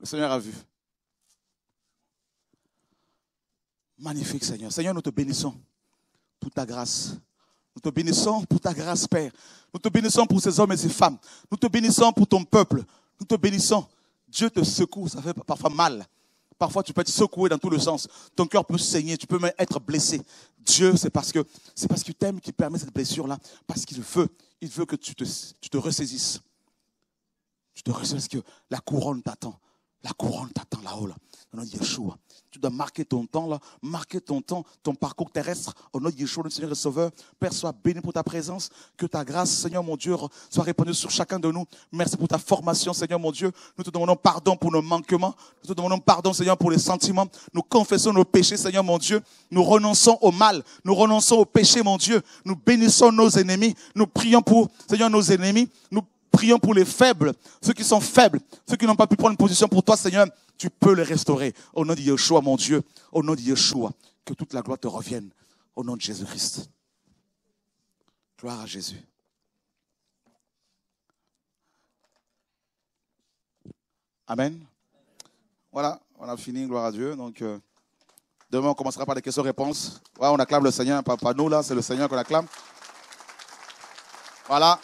Le Seigneur a vu. Magnifique Seigneur. Seigneur, nous te bénissons pour ta grâce. Nous te bénissons pour ta grâce, Père. Nous te bénissons pour ces hommes et ces femmes. Nous te bénissons pour ton peuple. Nous te bénissons. Dieu te secoue, ça fait parfois mal. Parfois, tu peux être secoué dans tous les sens. Ton cœur peut saigner, tu peux même être blessé. Dieu, c'est parce que c'est parce qu'il t'aime qu'il permet cette blessure-là, parce qu'il veut, il veut que tu te, tu te ressaisisses. Tu te ressaisisses que la couronne t'attend. La couronne t'attend là-haut, là, au nom de Yeshua. Tu dois marquer ton temps, là, marquer ton temps, ton parcours terrestre, au nom de Yeshua, le Seigneur et Sauveur. Père, sois béni pour ta présence, que ta grâce, Seigneur mon Dieu, soit répandue sur chacun de nous. Merci pour ta formation, Seigneur mon Dieu. Nous te demandons pardon pour nos manquements. Nous te demandons pardon, Seigneur, pour les sentiments. Nous confessons nos péchés, Seigneur mon Dieu. Nous renonçons au mal. Nous renonçons au péché, mon Dieu. Nous bénissons nos ennemis. Nous prions pour, Seigneur, nos ennemis. Nous prions pour les faibles, ceux qui sont faibles, ceux qui n'ont pas pu prendre une position pour toi, Seigneur. Tu peux les restaurer. Au nom de Yeshua, mon Dieu, au nom de Yeshua, que toute la gloire te revienne. Au nom de Jésus-Christ. Gloire à Jésus. Amen. Voilà, on a fini, gloire à Dieu. Donc, euh, demain, on commencera par des questions-réponses. Voilà, on acclame le Seigneur, pas, pas nous là, c'est le Seigneur qu'on acclame. Voilà.